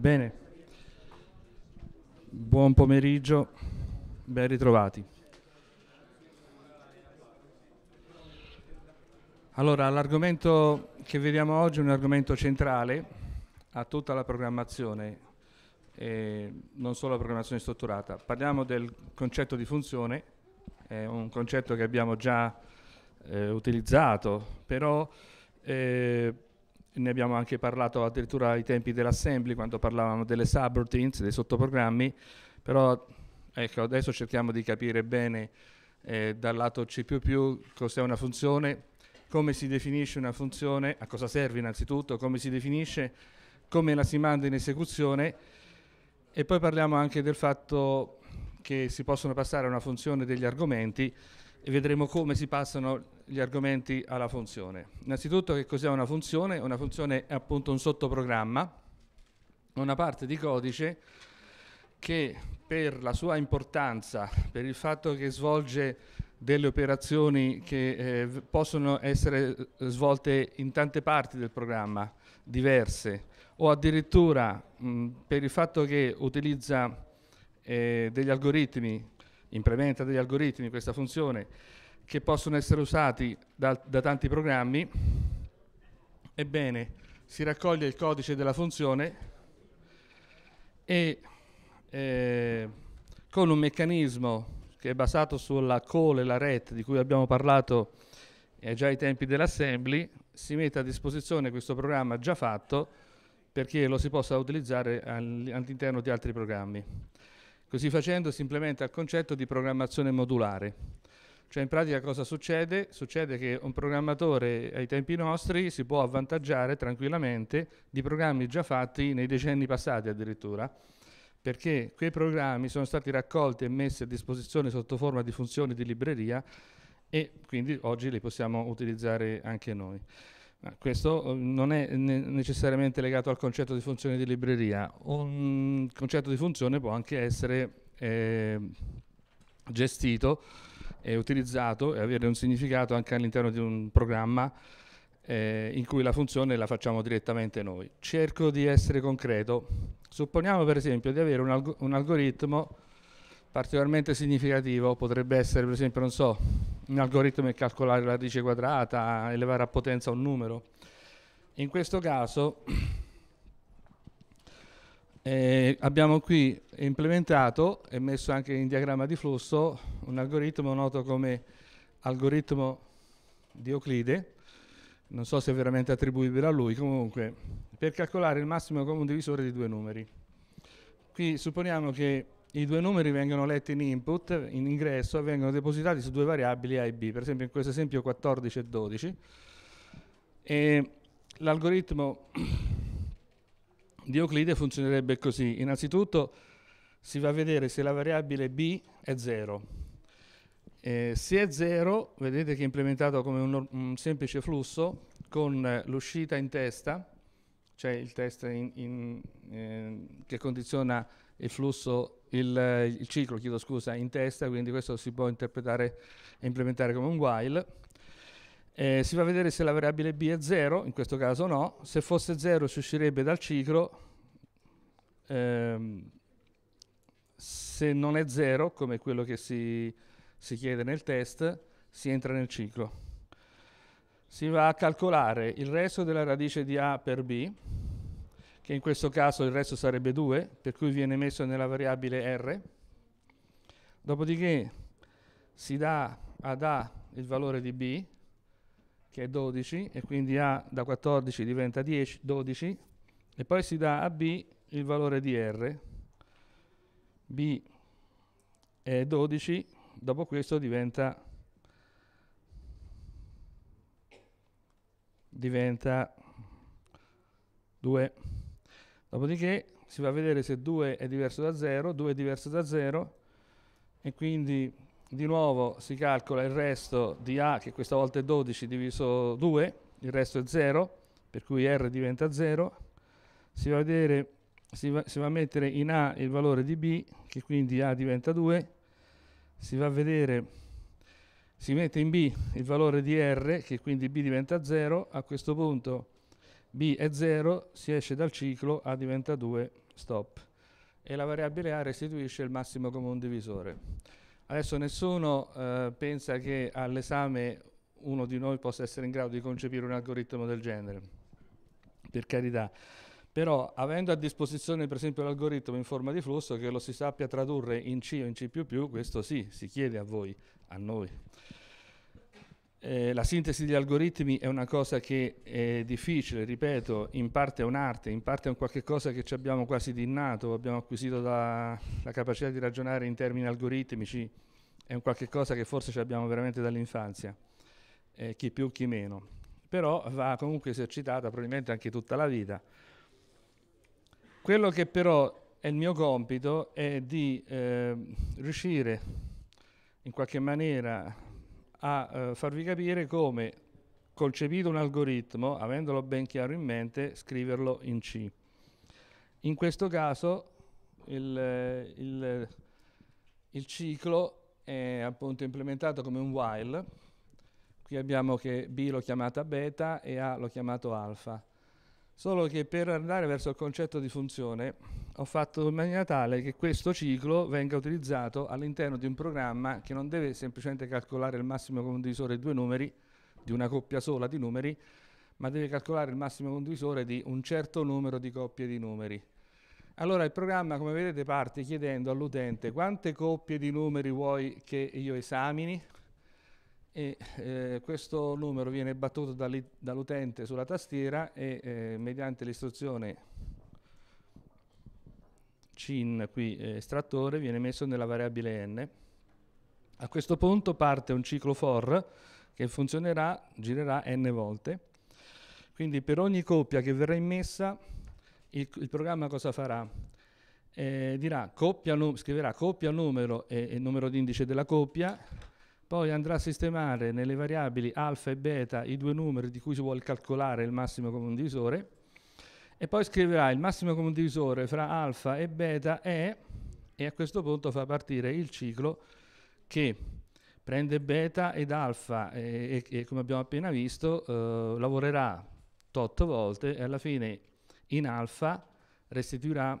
Bene, buon pomeriggio, ben ritrovati. Allora, l'argomento che vediamo oggi è un argomento centrale a tutta la programmazione, eh, non solo la programmazione strutturata. Parliamo del concetto di funzione, è un concetto che abbiamo già eh, utilizzato, però eh, ne abbiamo anche parlato addirittura ai tempi dell'assembly quando parlavamo delle subroutines, dei sottoprogrammi, però ecco, adesso cerchiamo di capire bene eh, dal lato C++ cos'è una funzione, come si definisce una funzione, a cosa serve innanzitutto, come si definisce, come la si manda in esecuzione e poi parliamo anche del fatto che si possono passare a una funzione degli argomenti e vedremo come si passano gli argomenti alla funzione. Innanzitutto che cos'è una funzione? Una funzione è appunto un sottoprogramma, una parte di codice che per la sua importanza, per il fatto che svolge delle operazioni che eh, possono essere eh, svolte in tante parti del programma, diverse, o addirittura mh, per il fatto che utilizza eh, degli algoritmi implementa degli algoritmi, questa funzione, che possono essere usati da, da tanti programmi, ebbene si raccoglie il codice della funzione e eh, con un meccanismo che è basato sulla call e la RET di cui abbiamo parlato eh, già ai tempi dell'assembly, si mette a disposizione questo programma già fatto perché lo si possa utilizzare all'interno di altri programmi. Così facendo si implementa il concetto di programmazione modulare. Cioè in pratica cosa succede? Succede che un programmatore ai tempi nostri si può avvantaggiare tranquillamente di programmi già fatti nei decenni passati addirittura, perché quei programmi sono stati raccolti e messi a disposizione sotto forma di funzioni di libreria e quindi oggi li possiamo utilizzare anche noi. Questo eh, non è necessariamente legato al concetto di funzione di libreria. Un concetto di funzione può anche essere eh, gestito e utilizzato e avere un significato anche all'interno di un programma eh, in cui la funzione la facciamo direttamente noi. Cerco di essere concreto. Supponiamo per esempio di avere un, alg un algoritmo particolarmente significativo potrebbe essere per esempio, non so, un algoritmo per calcolare la radice quadrata, elevare a potenza un numero. In questo caso eh, abbiamo qui implementato e messo anche in diagramma di flusso un algoritmo noto come algoritmo di Euclide, non so se è veramente attribuibile a lui, comunque, per calcolare il massimo comune divisore di due numeri. Qui supponiamo che i due numeri vengono letti in input, in ingresso, e vengono depositati su due variabili A e B, per esempio in questo esempio 14 e 12. E l'algoritmo di Euclide funzionerebbe così. Innanzitutto si va a vedere se la variabile B è 0. se è 0, vedete che è implementato come un, un semplice flusso con l'uscita in testa, cioè il test in, in, eh, che condiziona il flusso il, il ciclo, chiedo scusa, in testa, quindi questo si può interpretare e implementare come un while. Eh, si va a vedere se la variabile b è 0, in questo caso no, se fosse 0 si uscirebbe dal ciclo, ehm, se non è 0, come quello che si, si chiede nel test, si entra nel ciclo. Si va a calcolare il resto della radice di a per b, che in questo caso il resto sarebbe 2, per cui viene messo nella variabile R. Dopodiché si dà ad A il valore di B, che è 12, e quindi A da 14 diventa 10, 12, e poi si dà a B il valore di R. B è 12, dopo questo diventa, diventa 2. Dopodiché si va a vedere se 2 è diverso da 0, 2 è diverso da 0 e quindi di nuovo si calcola il resto di A che questa volta è 12 diviso 2, il resto è 0, per cui R diventa 0. Si va a vedere, si va, si va a mettere in A il valore di B che quindi A diventa 2. Si va a vedere, si mette in B il valore di R che quindi B diventa 0. A questo punto B è 0, si esce dal ciclo, A diventa 2, stop. E la variabile A restituisce il massimo comune divisore. Adesso nessuno eh, pensa che all'esame uno di noi possa essere in grado di concepire un algoritmo del genere, per carità. Però avendo a disposizione per esempio l'algoritmo in forma di flusso che lo si sappia tradurre in C o in C++, questo sì, si chiede a voi, a noi. Eh, la sintesi degli algoritmi è una cosa che è difficile, ripeto, in parte è un'arte, in parte è un qualche cosa che ci abbiamo quasi dinnato, abbiamo acquisito la, la capacità di ragionare in termini algoritmici, è un qualche cosa che forse ci abbiamo veramente dall'infanzia, eh, chi più chi meno, però va comunque esercitata probabilmente anche tutta la vita. Quello che però è il mio compito è di eh, riuscire in qualche maniera a eh, farvi capire come concepito un algoritmo, avendolo ben chiaro in mente, scriverlo in C. In questo caso il, eh, il, il ciclo è appunto implementato come un while, qui abbiamo che B l'ho chiamata beta e A l'ho chiamato alfa. Solo che per andare verso il concetto di funzione ho fatto in maniera tale che questo ciclo venga utilizzato all'interno di un programma che non deve semplicemente calcolare il massimo condivisore di due numeri, di una coppia sola di numeri, ma deve calcolare il massimo condivisore di un certo numero di coppie di numeri. Allora il programma, come vedete, parte chiedendo all'utente quante coppie di numeri vuoi che io esamini, e eh, questo numero viene battuto dall'utente sulla tastiera e eh, mediante l'istruzione cin qui eh, estrattore viene messo nella variabile n. A questo punto parte un ciclo for che funzionerà, girerà n volte. Quindi per ogni coppia che verrà immessa il, il programma cosa farà? Eh, dirà coppia, scriverà coppia numero e, e numero d'indice della coppia poi andrà a sistemare nelle variabili alfa e beta i due numeri di cui si vuole calcolare il massimo comune divisore e poi scriverà il massimo comune divisore fra alfa e beta è e a questo punto fa partire il ciclo che prende beta ed alfa e, e, e come abbiamo appena visto eh, lavorerà 8 volte e alla fine in alfa restituirà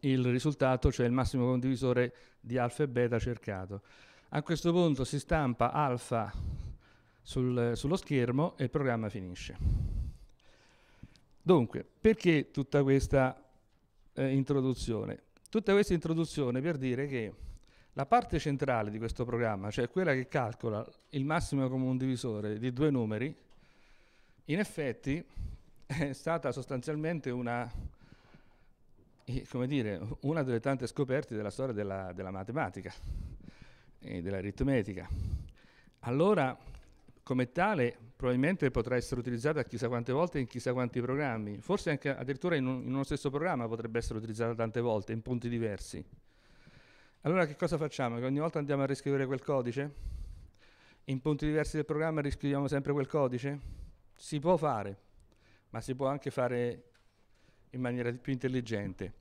il risultato, cioè il massimo condivisore di alfa e beta cercato. A questo punto si stampa alfa sul, sullo schermo e il programma finisce. Dunque, perché tutta questa eh, introduzione? Tutta questa introduzione per dire che la parte centrale di questo programma, cioè quella che calcola il massimo comune divisore di due numeri, in effetti è stata sostanzialmente una, eh, come dire, una delle tante scoperte della storia della, della matematica e dell'aritmetica. Allora, come tale, probabilmente potrà essere utilizzata chissà quante volte in chissà quanti programmi, forse anche addirittura in, un, in uno stesso programma potrebbe essere utilizzata tante volte, in punti diversi. Allora che cosa facciamo? Che ogni volta andiamo a riscrivere quel codice? In punti diversi del programma riscriviamo sempre quel codice? Si può fare, ma si può anche fare in maniera più intelligente.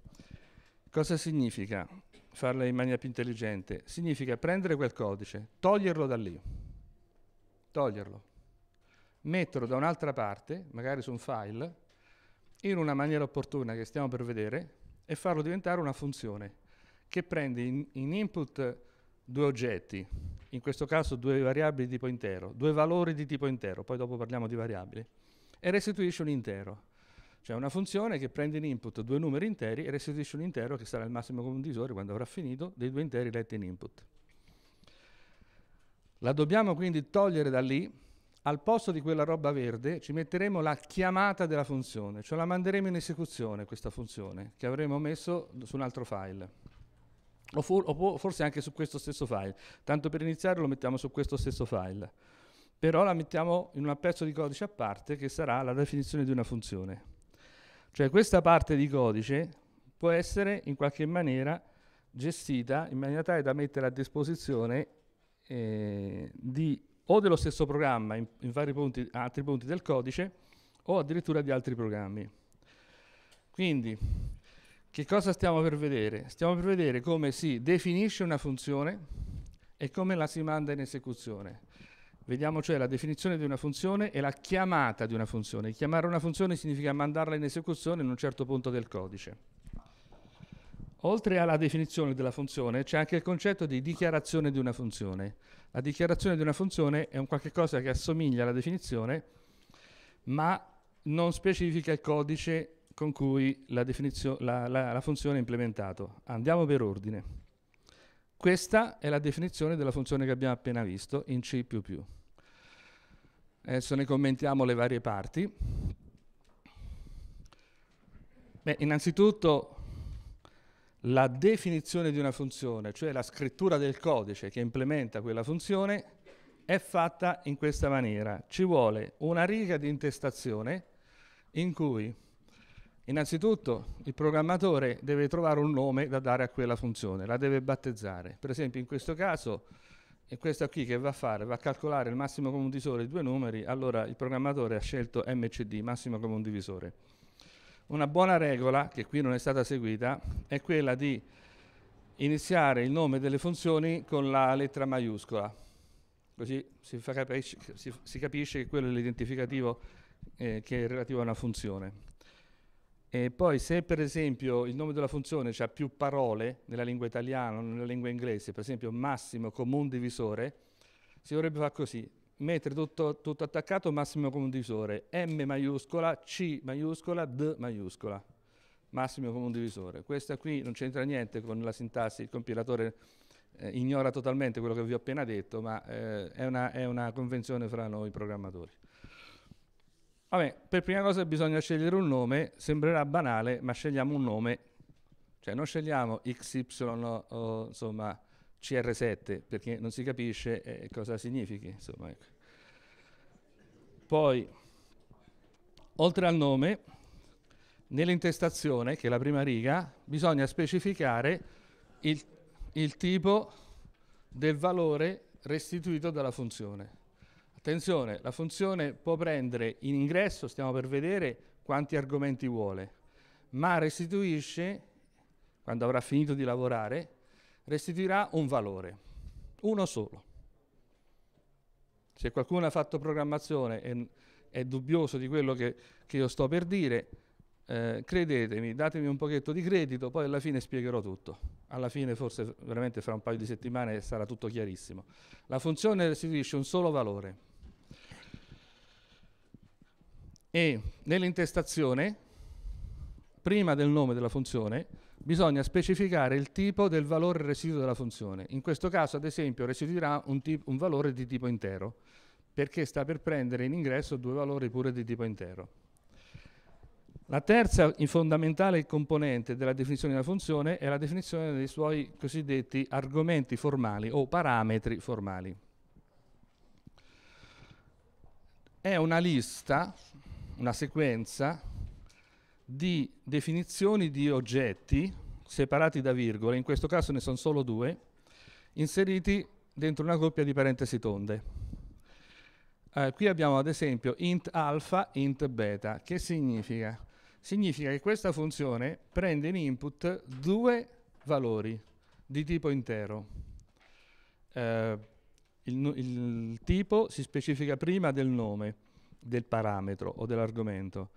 Cosa significa? farla in maniera più intelligente, significa prendere quel codice, toglierlo da lì, toglierlo, metterlo da un'altra parte, magari su un file, in una maniera opportuna che stiamo per vedere, e farlo diventare una funzione che prende in, in input due oggetti, in questo caso due variabili di tipo intero, due valori di tipo intero, poi dopo parliamo di variabili, e restituisce un intero. Cioè una funzione che prende in input due numeri interi e restituisce un intero che sarà il massimo condivisore quando avrà finito dei due interi letti in input. La dobbiamo quindi togliere da lì, al posto di quella roba verde ci metteremo la chiamata della funzione, cioè la manderemo in esecuzione questa funzione che avremo messo su un altro file. O, for o forse anche su questo stesso file. Tanto per iniziare lo mettiamo su questo stesso file. Però la mettiamo in un pezzo di codice a parte che sarà la definizione di una funzione. Cioè questa parte di codice può essere in qualche maniera gestita in maniera tale da mettere a disposizione eh, di, o dello stesso programma in, in vari punti, altri punti del codice o addirittura di altri programmi. Quindi, che cosa stiamo per vedere? Stiamo per vedere come si definisce una funzione e come la si manda in esecuzione. Vediamo cioè la definizione di una funzione e la chiamata di una funzione. Chiamare una funzione significa mandarla in esecuzione in un certo punto del codice. Oltre alla definizione della funzione c'è anche il concetto di dichiarazione di una funzione. La dichiarazione di una funzione è un qualche cosa che assomiglia alla definizione, ma non specifica il codice con cui la, la, la, la funzione è implementata. Andiamo per ordine. Questa è la definizione della funzione che abbiamo appena visto in C++. Adesso ne commentiamo le varie parti. Beh, innanzitutto la definizione di una funzione, cioè la scrittura del codice che implementa quella funzione, è fatta in questa maniera. Ci vuole una riga di intestazione in cui Innanzitutto il programmatore deve trovare un nome da dare a quella funzione, la deve battezzare. Per esempio in questo caso è questa qui che va a fare, va a calcolare il massimo comune divisore di due numeri, allora il programmatore ha scelto MCD, massimo comune divisore. Una buona regola, che qui non è stata seguita, è quella di iniziare il nome delle funzioni con la lettera maiuscola, così si, capisce, si, si capisce che quello è l'identificativo eh, che è relativo a una funzione. E poi se per esempio il nome della funzione ha più parole nella lingua italiana o nella lingua inglese, per esempio massimo comune divisore, si dovrebbe fare così, mettere tutto, tutto attaccato massimo comune divisore, M maiuscola, C maiuscola, D maiuscola, massimo comune divisore. Questa qui non c'entra niente con la sintassi, il compilatore eh, ignora totalmente quello che vi ho appena detto, ma eh, è, una, è una convenzione fra noi programmatori. Vabbè, per prima cosa bisogna scegliere un nome, sembrerà banale, ma scegliamo un nome, cioè non scegliamo XY, o, insomma, CR7, perché non si capisce eh, cosa significhi, insomma. Ecco. Poi, oltre al nome, nell'intestazione, che è la prima riga, bisogna specificare il, il tipo del valore restituito dalla funzione. Attenzione, la funzione può prendere in ingresso, stiamo per vedere, quanti argomenti vuole, ma restituisce, quando avrà finito di lavorare, restituirà un valore, uno solo. Se qualcuno ha fatto programmazione e è dubbioso di quello che, che io sto per dire, eh, credetemi, datemi un pochetto di credito, poi alla fine spiegherò tutto. Alla fine forse veramente fra un paio di settimane sarà tutto chiarissimo. La funzione restituisce un solo valore. E nell'intestazione, prima del nome della funzione, bisogna specificare il tipo del valore residuo della funzione. In questo caso, ad esempio, residuirà un, un valore di tipo intero, perché sta per prendere in ingresso due valori pure di tipo intero. La terza fondamentale componente della definizione della funzione è la definizione dei suoi cosiddetti argomenti formali o parametri formali. È una lista una sequenza di definizioni di oggetti separati da virgole, in questo caso ne sono solo due, inseriti dentro una coppia di parentesi tonde. Eh, qui abbiamo ad esempio int alfa, int beta. Che significa? Significa che questa funzione prende in input due valori di tipo intero. Eh, il, il tipo si specifica prima del nome del parametro o dell'argomento.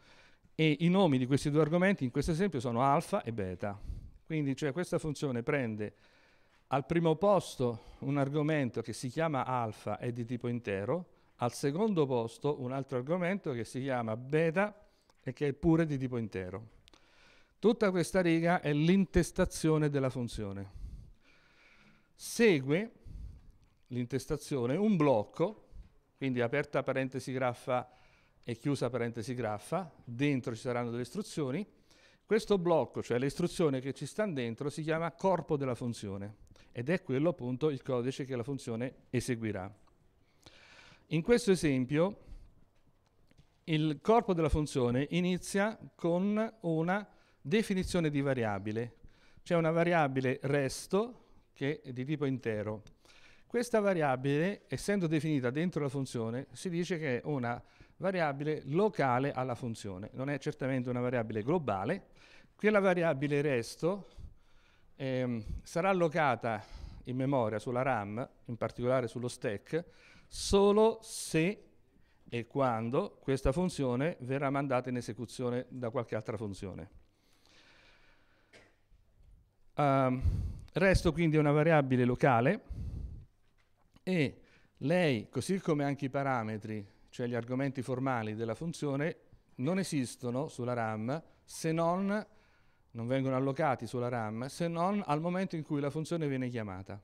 E i nomi di questi due argomenti in questo esempio sono alfa e beta. Quindi cioè, questa funzione prende al primo posto un argomento che si chiama alfa è di tipo intero, al secondo posto un altro argomento che si chiama beta e che è pure di tipo intero. Tutta questa riga è l'intestazione della funzione. Segue l'intestazione un blocco quindi aperta parentesi graffa e chiusa parentesi graffa, dentro ci saranno delle istruzioni. Questo blocco, cioè le istruzioni che ci stanno dentro, si chiama corpo della funzione ed è quello appunto il codice che la funzione eseguirà. In questo esempio il corpo della funzione inizia con una definizione di variabile, c'è una variabile resto che è di tipo intero. Questa variabile, essendo definita dentro la funzione, si dice che è una variabile locale alla funzione, non è certamente una variabile globale, Quella variabile resto ehm, sarà allocata in memoria sulla RAM, in particolare sullo stack, solo se e quando questa funzione verrà mandata in esecuzione da qualche altra funzione. Um, resto quindi è una variabile locale, e lei, così come anche i parametri, cioè gli argomenti formali della funzione, non esistono sulla RAM se non, non vengono allocati sulla RAM, se non al momento in cui la funzione viene chiamata,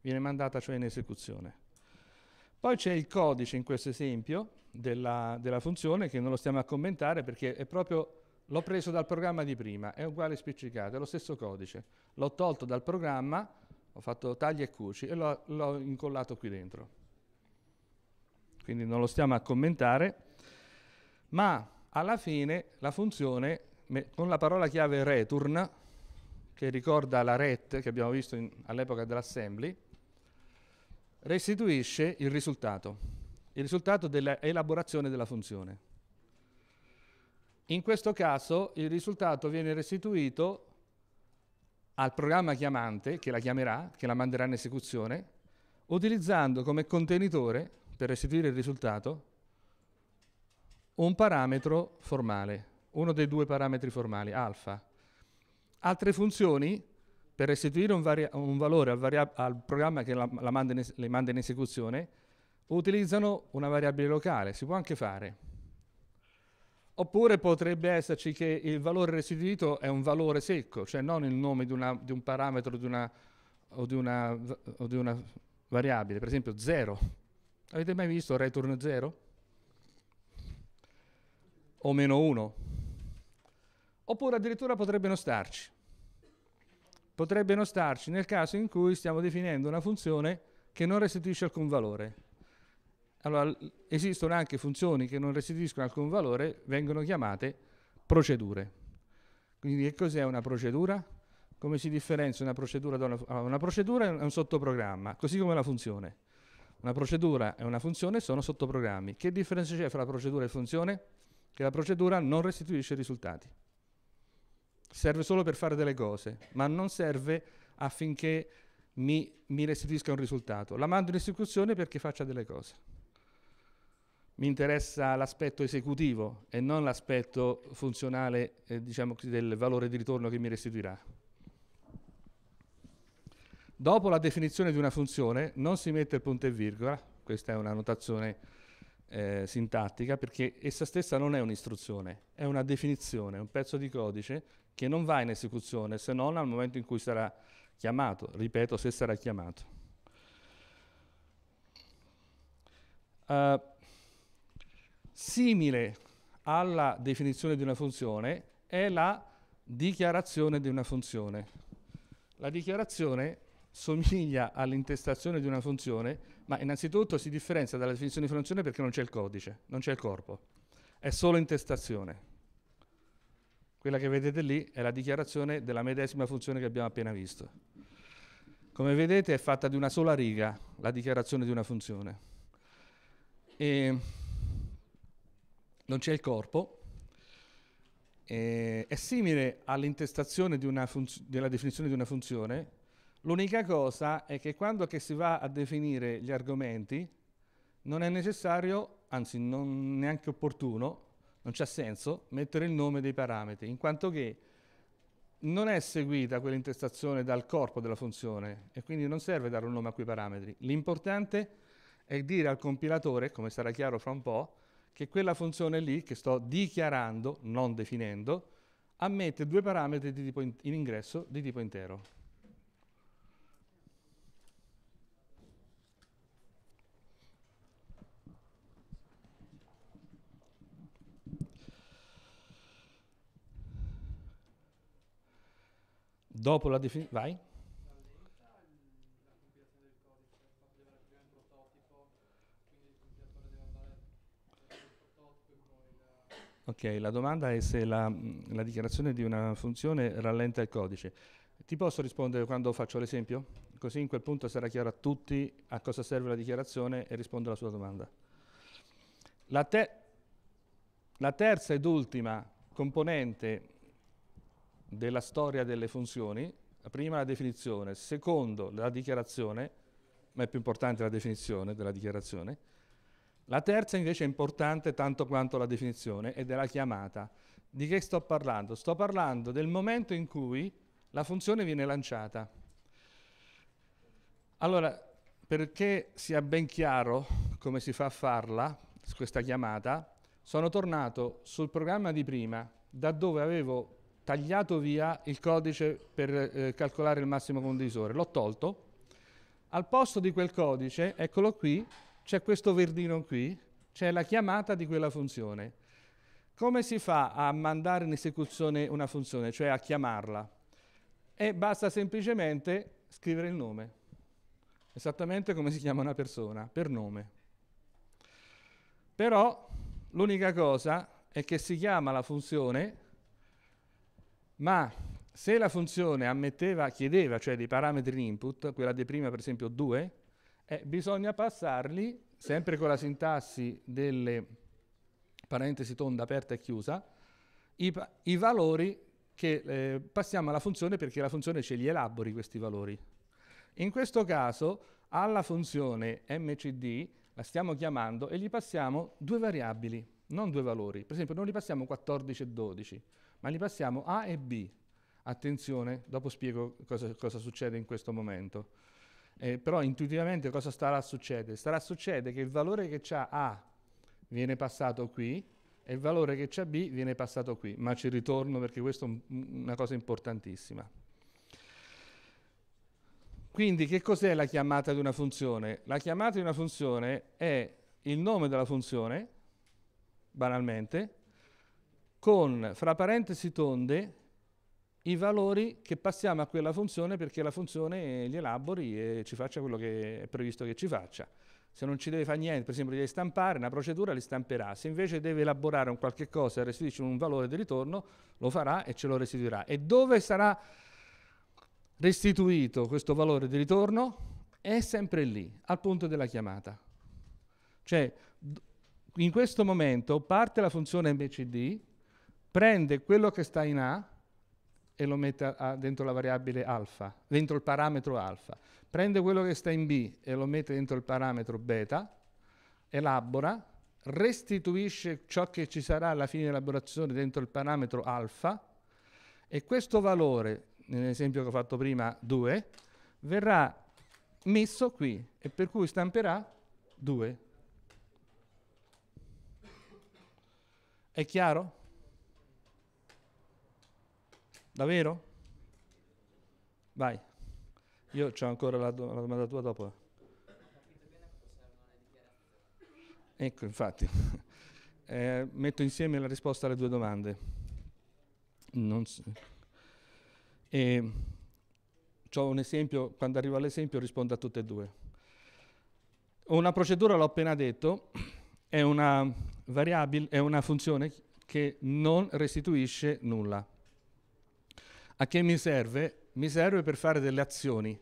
viene mandata cioè in esecuzione. Poi c'è il codice in questo esempio della, della, funzione che non lo stiamo a commentare perché è proprio, l'ho preso dal programma di prima, è uguale spiccicato, è lo stesso codice. L'ho tolto dal programma ho fatto tagli e cuci e l'ho, l'ho incollato qui dentro. Quindi non lo stiamo a commentare, ma alla fine la funzione, con la parola chiave return, che ricorda la RET che abbiamo visto in, all'epoca dell'assembly, restituisce il risultato, il risultato dell'elaborazione della funzione. In questo caso il risultato viene restituito al programma chiamante, che la chiamerà, che la manderà in esecuzione, utilizzando come contenitore, per restituire il risultato, un parametro formale, uno dei due parametri formali, alfa. Altre funzioni, per restituire un, un valore al, al, programma che la, la manda le manda in esecuzione, utilizzano una variabile locale, si può anche fare. Oppure potrebbe esserci che il valore restituito è un valore secco, cioè non il nome di, una, di un parametro di una, o, di una, o di una variabile, per esempio 0. Avete mai visto return 0? O meno 1? Oppure addirittura potrebbero starci. Potrebbero starci nel caso in cui stiamo definendo una funzione che non restituisce alcun valore. Allora, esistono anche funzioni che non restituiscono alcun valore, vengono chiamate procedure. Quindi che cos'è una procedura? Come si differenzia una procedura da una, una procedura è un sottoprogramma, così come la funzione. Una procedura e una funzione sono sottoprogrammi. Che differenza c'è fra procedura e funzione? Che la procedura non restituisce risultati. Serve solo per fare delle cose, ma non serve affinché mi, mi restituisca un risultato. La mando in esecuzione perché faccia delle cose mi interessa l'aspetto esecutivo e non l'aspetto funzionale eh, diciamo così, del valore di ritorno che mi restituirà. Dopo la definizione di una funzione non si mette il punto e virgola, questa è una notazione eh, sintattica, perché essa stessa non è un'istruzione, è una definizione, un pezzo di codice che non va in esecuzione se non al momento in cui sarà chiamato, ripeto, se sarà chiamato. Uh, simile alla definizione di una funzione è la dichiarazione di una funzione. La dichiarazione somiglia all'intestazione di una funzione, ma innanzitutto si differenzia dalla definizione di funzione perché non c'è il codice, non c'è il corpo, è solo intestazione. Quella che vedete lì è la dichiarazione della medesima funzione che abbiamo appena visto. Come vedete è fatta di una sola riga, la dichiarazione di una funzione. E non c'è il corpo, eh, è simile all'intestazione di funzo- della definizione di una funzione, l'unica cosa è che quando che si va a definire gli argomenti non è necessario, anzi non neanche opportuno, non c'ha senso mettere il nome dei parametri, in quanto che non è seguita quell'intestazione dal corpo della funzione e quindi non serve dare un nome a quei parametri. L'importante è dire al compilatore, come sarà chiaro fra un po', che quella funzione lì, che sto dichiarando, non definendo, ammette due parametri di tipo in, in ingresso di tipo intero. dopo la definizione... Vai. Ok, la domanda è se la, mm, la, dichiarazione di una funzione rallenta il codice. Ti posso rispondere quando faccio l'esempio? Così in quel punto sarà chiaro a tutti a cosa serve la dichiarazione e rispondo alla sua domanda. La, te la terza ed ultima componente della storia delle funzioni, prima la definizione, secondo la dichiarazione, ma è più importante la definizione della dichiarazione, la terza invece è importante tanto quanto la definizione ed è la chiamata. Di che sto parlando? Sto parlando del momento in cui la funzione viene lanciata. Allora, perché sia ben chiaro come si fa a farla, questa chiamata, sono tornato sul programma di prima, da dove avevo tagliato via il codice per eh, calcolare il massimo condivisore. L'ho tolto. Al posto di quel codice, eccolo qui, c'è questo verdino qui, c'è la chiamata di quella funzione. Come si fa a mandare in esecuzione una funzione, cioè a chiamarla? E basta semplicemente scrivere il nome, esattamente come si chiama una persona, per nome. Però l'unica cosa è che si chiama la funzione, ma se la funzione ammetteva, chiedeva, cioè dei parametri in input, quella di prima per esempio 2, eh, bisogna passarli, sempre con la sintassi delle parentesi tonda aperta e chiusa, i, i valori che eh, passiamo alla funzione perché la funzione ce li elabori questi valori. In questo caso alla funzione mcd la stiamo chiamando e gli passiamo due variabili, non due valori. Per esempio non gli passiamo 14 e 12, ma gli passiamo a e b. Attenzione, dopo spiego cosa, cosa succede in questo momento. Eh, però intuitivamente cosa starà a succedere? Starà a succedere che il valore che ha A viene passato qui e il valore che ha B viene passato qui, ma ci ritorno perché questa è una cosa importantissima. Quindi che cos'è la chiamata di una funzione? La chiamata di una funzione è il nome della funzione, banalmente, con fra parentesi tonde i valori che passiamo a quella funzione perché la funzione li elabori e ci faccia quello che è previsto che ci faccia. Se non ci deve fare niente, per esempio deve stampare, una procedura li stamperà, se invece deve elaborare un qualche cosa e restituisce un valore di ritorno, lo farà e ce lo restituirà. E dove sarà restituito questo valore di ritorno? È sempre lì, al punto della chiamata. Cioè, in questo momento parte la funzione MCD, prende quello che sta in A, e lo mette a, dentro la variabile alfa, dentro il parametro alfa. Prende quello che sta in B e lo mette dentro il parametro beta, elabora, restituisce ciò che ci sarà alla fine dell'elaborazione dentro il parametro alfa e questo valore, nell'esempio che ho fatto prima 2, verrà messo qui e per cui stamperà 2. È chiaro? Davvero? Vai. Io ho ancora la, do- la, domanda tua dopo. Eh. Ecco, infatti. eh, metto insieme la risposta alle due domande. Non so. E ho un esempio, quando arrivo all'esempio rispondo a tutte e due. Una procedura, l'ho appena detto, è una, variabile, è una funzione che non restituisce nulla. A che mi serve? Mi serve per fare delle azioni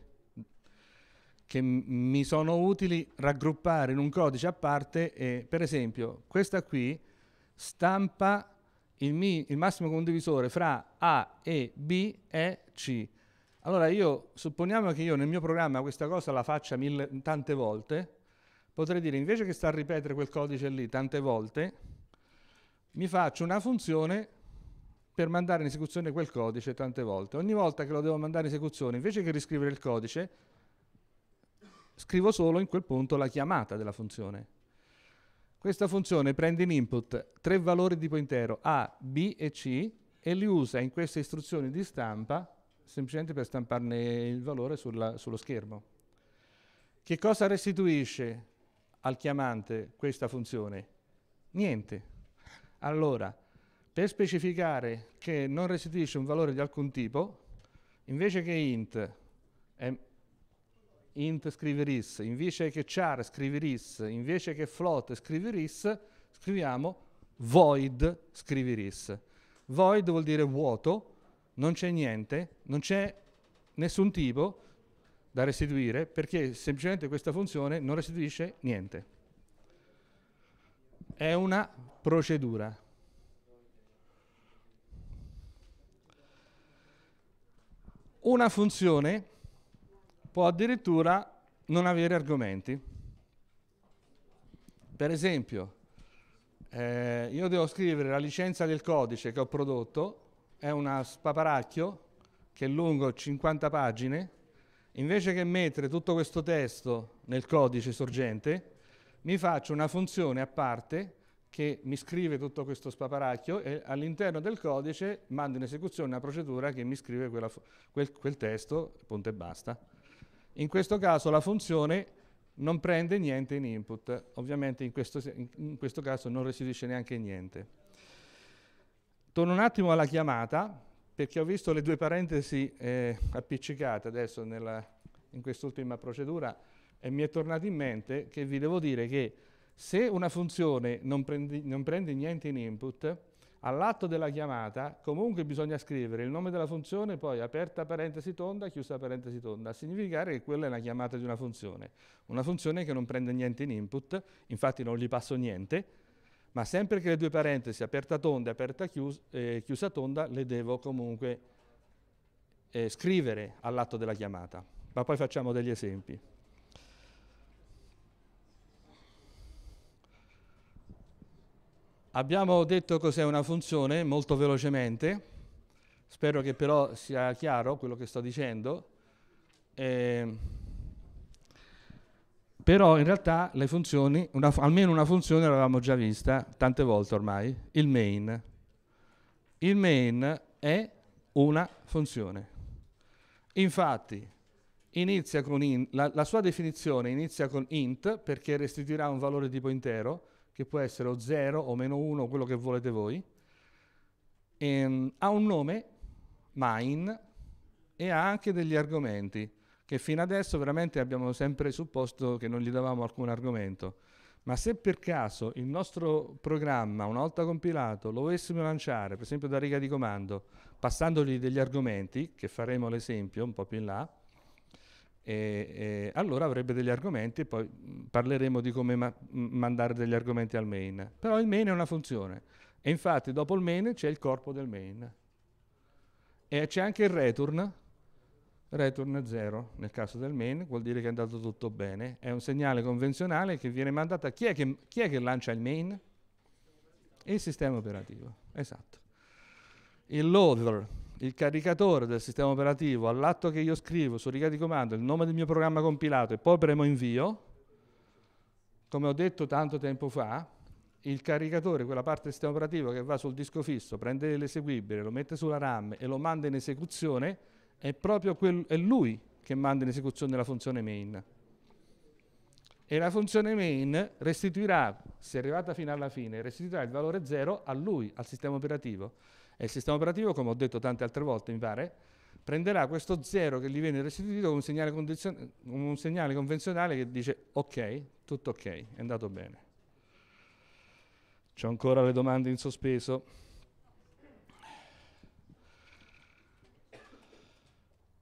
che mi sono utili raggruppare in un codice a parte e, per esempio, questa qui stampa il, mi, il massimo condivisore fra A e B e C. Allora io, supponiamo che io nel mio programma questa cosa la faccia mille, tante volte, potrei dire invece che sta a ripetere quel codice lì tante volte, mi faccio una funzione per mandare in esecuzione quel codice tante volte. Ogni volta che lo devo mandare in esecuzione, invece che riscrivere il codice, scrivo solo in quel punto la chiamata della funzione. Questa funzione prende in input tre valori di tipo intero, A, B e C, e li usa in queste istruzioni di stampa, semplicemente per stamparne il valore sulla, sullo schermo. Che cosa restituisce al chiamante questa funzione? Niente. Allora, per specificare che non restituisce un valore di alcun tipo, invece che int, eh, int scrive invece che char scrive invece che float scrive scriviamo void scrive Void vuol dire vuoto, non c'è niente, non c'è nessun tipo da restituire perché semplicemente questa funzione non restituisce niente. È una procedura. Una funzione può addirittura non avere argomenti. Per esempio, eh, io devo scrivere la licenza del codice che ho prodotto, è una spaparacchio che è lungo 50 pagine, invece che mettere tutto questo testo nel codice sorgente, mi faccio una funzione a parte che mi scrive tutto questo spaparacchio e all'interno del codice mando in esecuzione una procedura che mi scrive quella, quel, quel testo, punto e basta. In questo caso la funzione non prende niente in input, ovviamente in questo, in questo caso non restituisce neanche niente. Torno un attimo alla chiamata, perché ho visto le due parentesi eh, appiccicate adesso nella, in quest'ultima procedura e mi è tornato in mente che vi devo dire che se una funzione non prende, non prende niente in input, all'atto della chiamata comunque bisogna scrivere il nome della funzione, poi aperta parentesi tonda, chiusa parentesi tonda, a significare che quella è la chiamata di una funzione. Una funzione che non prende niente in input, infatti non gli passo niente, ma sempre che le due parentesi, aperta tonda e aperta chiusa, eh, chiusa tonda, le devo comunque eh, scrivere all'atto della chiamata. Ma poi facciamo degli esempi. Abbiamo detto cos'è una funzione molto velocemente, spero che però sia chiaro quello che sto dicendo. Eh, però in realtà le funzioni, una, almeno una funzione l'avevamo già vista tante volte ormai, il main. Il main è una funzione. Infatti in, la, la sua definizione inizia con int perché restituirà un valore tipo intero, che può essere o 0 o meno 1, quello che volete voi, e, ehm, ha un nome, mine, e ha anche degli argomenti, che fino adesso veramente abbiamo sempre supposto che non gli davamo alcun argomento. Ma se per caso il nostro programma, una volta compilato, lo volessimo lanciare, per esempio da riga di comando, passandogli degli argomenti, che faremo l'esempio un po' più in là, e, e allora avrebbe degli argomenti e poi mm, parleremo di come ma mm, mandare degli argomenti al main. Però il main è una funzione e infatti dopo il main c'è il corpo del main e c'è anche il return, return 0 nel caso del main, vuol dire che è andato tutto bene, è un segnale convenzionale che viene mandato a chi è che, chi è che lancia il main? Il sistema operativo, esatto. Il loader il caricatore del sistema operativo all'atto che io scrivo su riga di comando il nome del mio programma compilato e poi premo invio, come ho detto tanto tempo fa, il caricatore, quella parte del sistema operativo che va sul disco fisso, prende l'eseguibile, lo mette sulla RAM e lo manda in esecuzione, è proprio quel, è lui che manda in esecuzione la funzione main. E la funzione main restituirà, se arrivata fino alla fine, restituirà il valore 0 a lui, al sistema operativo. E il sistema operativo, come ho detto tante altre volte, mi pare, prenderà questo zero che gli viene restituito come un segnale, un segnale convenzionale che dice ok, tutto ok, è andato bene. C'ho ancora le domande in sospeso.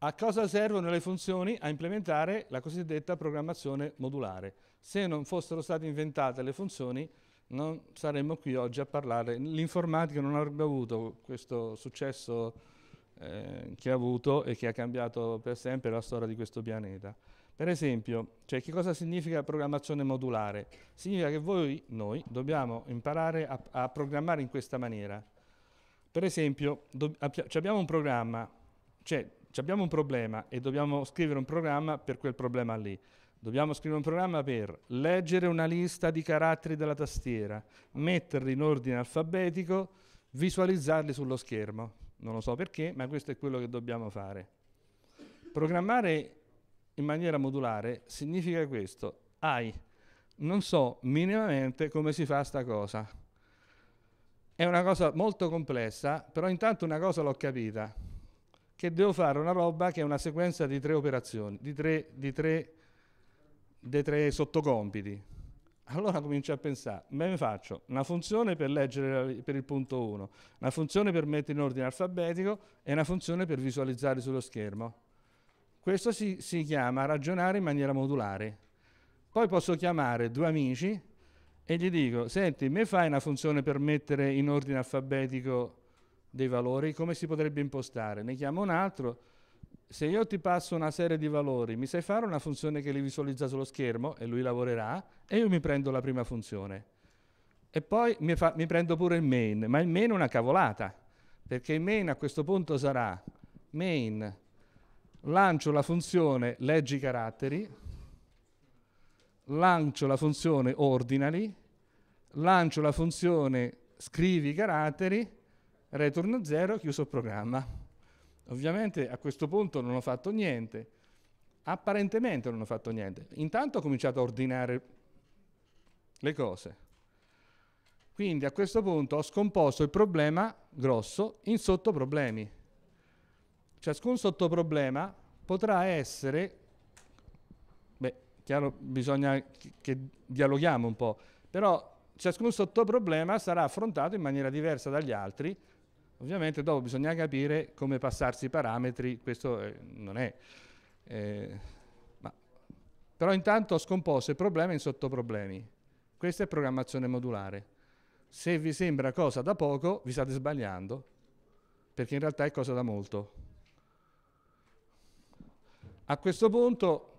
A cosa servono le funzioni? A implementare la cosiddetta programmazione modulare. Se non fossero state inventate le funzioni, non saremmo qui oggi a parlare. L'informatica non avrebbe avuto questo successo eh, che ha avuto e che ha cambiato per sempre la storia di questo pianeta. Per esempio, cioè, che cosa significa programmazione modulare? Significa che voi, noi, dobbiamo imparare a, a programmare in questa maniera. Per esempio, do, abbiamo un programma, cioè abbiamo un problema e dobbiamo scrivere un programma per quel problema lì. Dobbiamo scrivere un programma per leggere una lista di caratteri della tastiera, metterli in ordine alfabetico, visualizzarli sullo schermo. Non lo so perché, ma questo è quello che dobbiamo fare. Programmare in maniera modulare significa questo. Hai, non so minimamente come si fa sta cosa. È una cosa molto complessa, però intanto una cosa l'ho capita, che devo fare una roba che è una sequenza di tre operazioni, di tre, di tre dei tre sottocompiti. Allora comincio a pensare, beh, mi faccio una funzione per leggere per il punto 1, una funzione per mettere in ordine alfabetico e una funzione per visualizzare sullo schermo. Questo si, si chiama ragionare in maniera modulare. Poi posso chiamare due amici e gli dico, senti, mi fai una funzione per mettere in ordine alfabetico dei valori, come si potrebbe impostare? Ne chiamo un altro se io ti passo una serie di valori, mi sai fare una funzione che li visualizza sullo schermo e lui lavorerà e io mi prendo la prima funzione. E poi mi, fa, mi prendo pure il main, ma il main è una cavolata, perché il main a questo punto sarà main, lancio la funzione leggi i caratteri, lancio la funzione ordinali, lancio la funzione scrivi i caratteri, return 0, chiuso il programma. Ovviamente a questo punto non ho fatto niente, apparentemente non ho fatto niente. Intanto ho cominciato a ordinare le cose. Quindi a questo punto ho scomposto il problema grosso in sottoproblemi. Ciascun sottoproblema potrà essere, beh, chiaro bisogna che dialoghiamo un po', però ciascun sottoproblema sarà affrontato in maniera diversa dagli altri Ovviamente dopo bisogna capire come passarsi i parametri, questo eh, non è... Eh, ma... Però intanto ho scomposto il problema in sottoproblemi. Questa è programmazione modulare. Se vi sembra cosa da poco, vi state sbagliando, perché in realtà è cosa da molto. A questo punto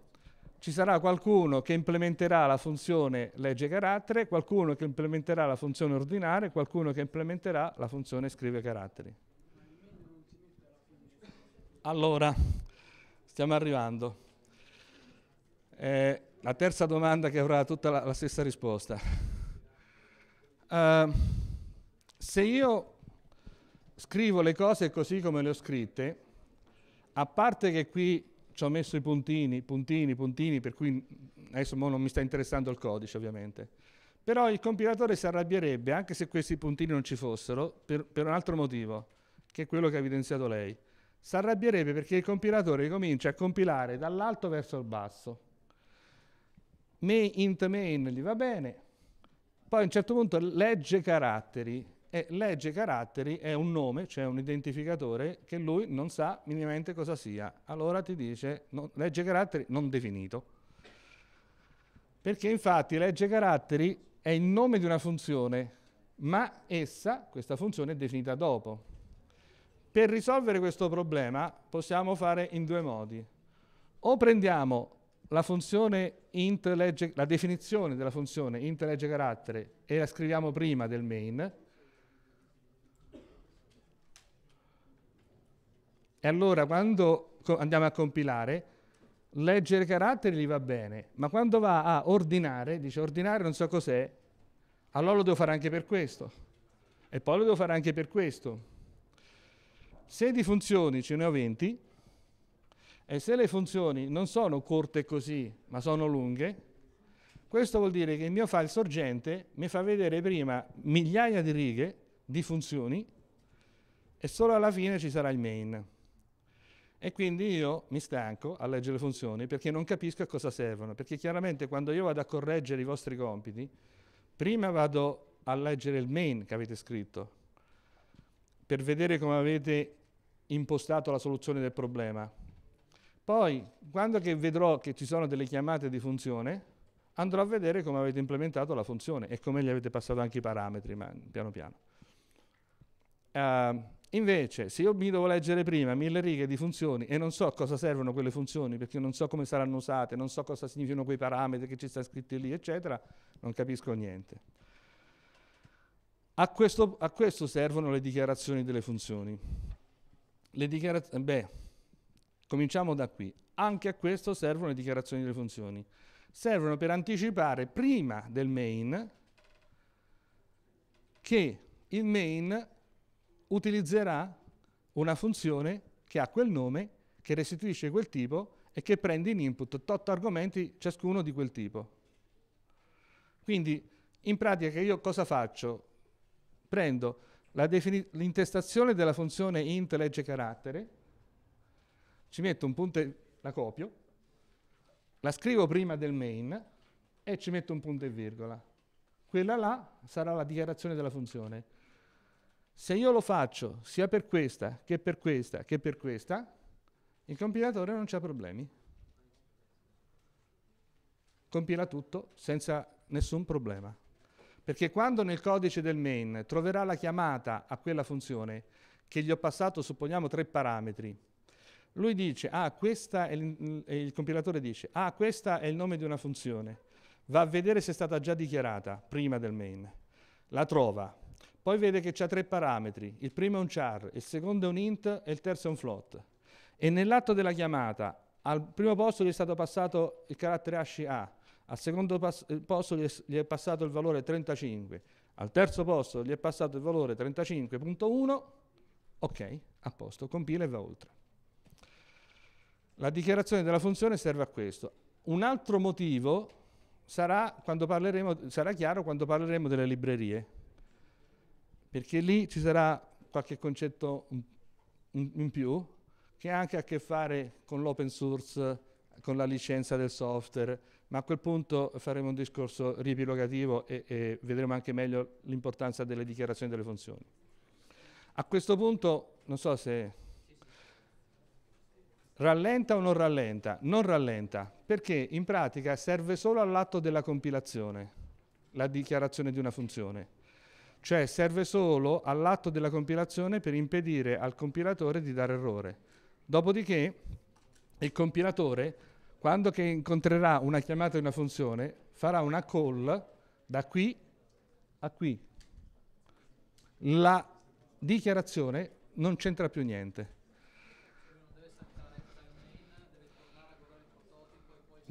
ci sarà qualcuno che implementerà la funzione legge carattere, qualcuno che implementerà la funzione ordinare, qualcuno che implementerà la funzione scrive caratteri. Allora, stiamo arrivando. Eh, la terza domanda che avrà tutta la, la stessa risposta. Uh, se io scrivo le cose così come le ho scritte, a parte che qui ci ho messo i puntini, puntini, puntini, per cui adesso non mi sta interessando il codice ovviamente. Però il compilatore si arrabbierebbe anche se questi puntini non ci fossero per, per un altro motivo, che è quello che ha evidenziato lei. Si arrabbierebbe perché il compilatore comincia a compilare dall'alto verso il basso. Main int main gli va bene, poi a un certo punto legge caratteri e legge caratteri è un nome, cioè un identificatore che lui non sa minimamente cosa sia. Allora ti dice no, legge caratteri non definito. Perché infatti legge caratteri è il nome di una funzione, ma essa, questa funzione, è definita dopo. Per risolvere questo problema possiamo fare in due modi. O prendiamo la, legge, la definizione della funzione int legge carattere e la scriviamo prima del main, E allora quando andiamo a compilare, leggere caratteri gli va bene, ma quando va a ordinare, dice ordinare non so cos'è, allora lo devo fare anche per questo. E poi lo devo fare anche per questo. Se di funzioni ce ne ho 20, e se le funzioni non sono corte così, ma sono lunghe, questo vuol dire che il mio file sorgente mi fa vedere prima migliaia di righe di funzioni e solo alla fine ci sarà il main. E quindi io mi stanco a leggere le funzioni perché non capisco a cosa servono, perché chiaramente quando io vado a correggere i vostri compiti, prima vado a leggere il main che avete scritto, per vedere come avete impostato la soluzione del problema. Poi, quando che vedrò che ci sono delle chiamate di funzione, andrò a vedere come avete implementato la funzione e come gli avete passato anche i parametri, ma piano piano. Uh, Invece, se io mi devo leggere prima mille righe di funzioni e non so a cosa servono quelle funzioni, perché non so come saranno usate, non so cosa significano quei parametri che ci stanno scritti lì, eccetera, non capisco niente. A questo, a questo servono le dichiarazioni delle funzioni. Le dichiaraz- beh, cominciamo da qui. Anche a questo servono le dichiarazioni delle funzioni. Servono per anticipare prima del main che il main utilizzerà una funzione che ha quel nome, che restituisce quel tipo e che prende in input tot argomenti ciascuno di quel tipo. Quindi in pratica io cosa faccio? Prendo l'intestazione della funzione int legge carattere, ci metto un punto, e la copio, la scrivo prima del main e ci metto un punto e virgola. Quella là sarà la dichiarazione della funzione. Se io lo faccio sia per questa, che per questa, che per questa, il compilatore non c'ha problemi. Compila tutto senza nessun problema. Perché quando nel codice del main troverà la chiamata a quella funzione che gli ho passato, supponiamo, tre parametri, lui dice, ah, questa è il, il compilatore dice, ah, questa è il nome di una funzione, va a vedere se è stata già dichiarata prima del main, la trova, poi vede che c'ha tre parametri, il primo è un char, il secondo è un int e il terzo è un float. E nell'atto della chiamata al primo posto gli è stato passato il carattere hash A, al secondo pas- eh, posto gli è, gli è passato il valore 35, al terzo posto gli è passato il valore 35.1, ok, a posto, compila e va oltre. La dichiarazione della funzione serve a questo. Un altro motivo sarà, sarà chiaro quando parleremo delle librerie perché lì ci sarà qualche concetto in più che ha anche a che fare con l'open source, con la licenza del software, ma a quel punto faremo un discorso riepilogativo e, e vedremo anche meglio l'importanza delle dichiarazioni delle funzioni. A questo punto, non so se rallenta o non rallenta, non rallenta, perché in pratica serve solo all'atto della compilazione, la dichiarazione di una funzione. Cioè serve solo all'atto della compilazione per impedire al compilatore di dare errore. Dopodiché il compilatore, quando che incontrerà una chiamata di una funzione, farà una call da qui a qui. La dichiarazione non c'entra più niente.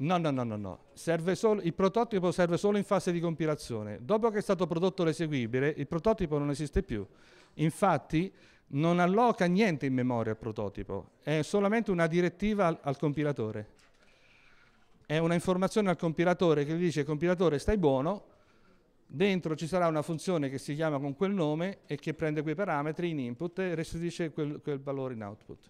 No, no, no, no, no. Solo, il prototipo serve solo in fase di compilazione. Dopo che è stato prodotto l'eseguibile, il prototipo non esiste più. Infatti non alloca niente in memoria al prototipo, è solamente una direttiva al, al compilatore. È una informazione al compilatore che gli dice compilatore stai buono, dentro ci sarà una funzione che si chiama con quel nome e che prende quei parametri in input e restituisce quel, quel valore in output.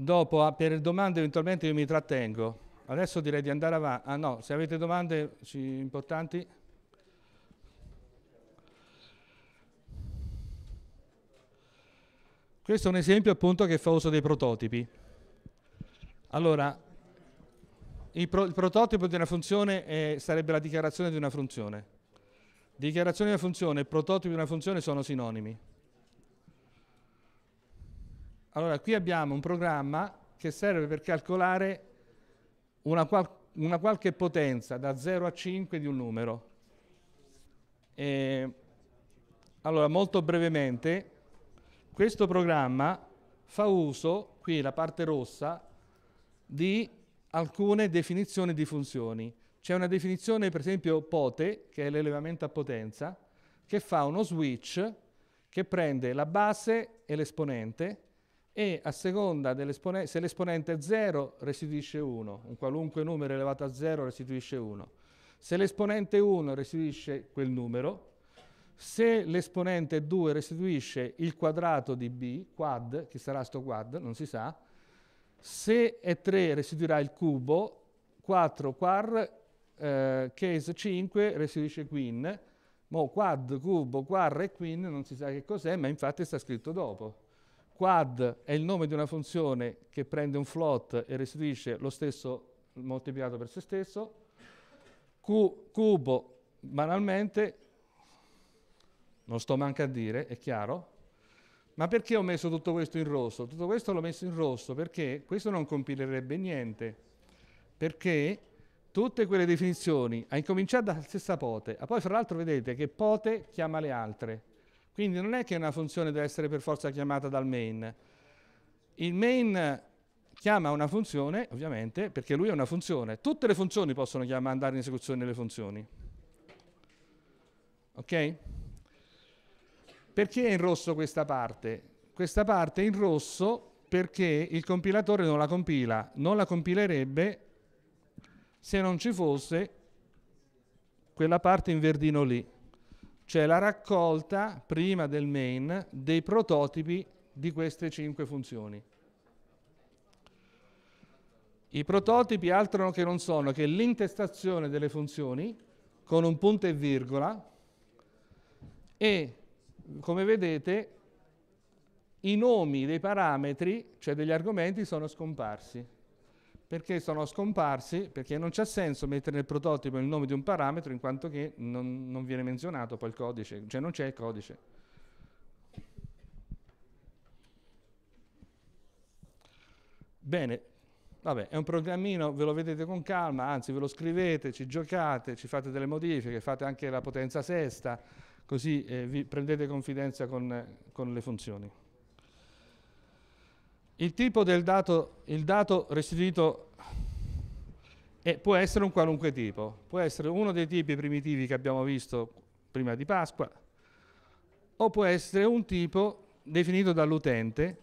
Dopo, ah, per domande eventualmente io mi trattengo. Adesso direi di andare avanti. Ah no, se avete domande importanti... Questo è un esempio appunto che fa uso dei prototipi. Allora, il, pro il prototipo di una funzione è, sarebbe la dichiarazione di una funzione. Dichiarazione di una funzione e prototipo di una funzione sono sinonimi. Allora, qui abbiamo un programma che serve per calcolare una, qual una qualche potenza da 0 a 5 di un numero. E allora, molto brevemente, questo programma fa uso, qui la parte rossa, di alcune definizioni di funzioni. C'è una definizione, per esempio, pote, che è l'elevamento a potenza, che fa uno switch che prende la base e l'esponente e a seconda dell'esponente, se l'esponente è 0 restituisce 1, un qualunque numero elevato a 0 restituisce 1. Se l'esponente 1 restituisce quel numero, se l'esponente 2 restituisce il quadrato di b, quad, che sarà sto quad, non si sa, se è 3 restituirà il cubo, 4 quar, eh, case 5 restituisce quin, mo quad, cubo, quar e quin non si sa che cos'è, ma infatti sta scritto dopo. Quad è il nome di una funzione che prende un float e restituisce lo stesso moltiplicato per se stesso. Q, cubo, banalmente, non sto manco a dire, è chiaro. Ma perché ho messo tutto questo in rosso? Tutto questo l'ho messo in rosso perché questo non compilerebbe niente. Perché tutte quelle definizioni, a incominciare dalla stessa pote, a poi fra l'altro vedete che pote chiama le altre. Quindi non è che una funzione deve essere per forza chiamata dal main. Il main chiama una funzione, ovviamente, perché lui è una funzione. Tutte le funzioni possono chiamare, andare in esecuzione le funzioni. Ok? Perché è in rosso questa parte? Questa parte è in rosso perché il compilatore non la compila, non la compilerebbe se non ci fosse quella parte in verdino lì cioè la raccolta prima del main dei prototipi di queste cinque funzioni. I prototipi altro che non sono che l'intestazione delle funzioni con un punto e virgola e, come vedete, i nomi dei parametri, cioè degli argomenti, sono scomparsi perché sono scomparsi, perché non c'è senso mettere nel prototipo il nome di un parametro in quanto che non, non viene menzionato poi il codice, cioè non c'è il codice. Bene, vabbè, è un programmino, ve lo vedete con calma, anzi ve lo scrivete, ci giocate, ci fate delle modifiche, fate anche la potenza sesta, così eh, vi prendete confidenza con, con le funzioni. Il tipo del dato, il dato restituito è, eh, può essere un qualunque tipo, può essere uno dei tipi primitivi che abbiamo visto prima di Pasqua, o può essere un tipo definito dall'utente,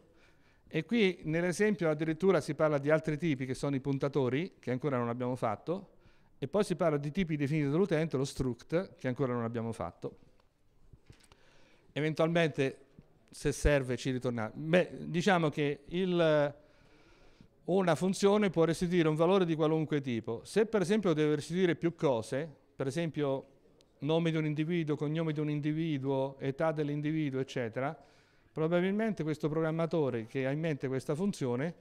e qui nell'esempio addirittura si parla di altri tipi che sono i puntatori, che ancora non abbiamo fatto, e poi si parla di tipi definiti dall'utente, lo struct, che ancora non abbiamo fatto. Eventualmente se serve ci ritorniamo. Beh, diciamo che il, una funzione può restituire un valore di qualunque tipo. Se per esempio deve restituire più cose, per esempio nome di un individuo, cognome di un individuo, età dell'individuo, eccetera, probabilmente questo programmatore che ha in mente questa funzione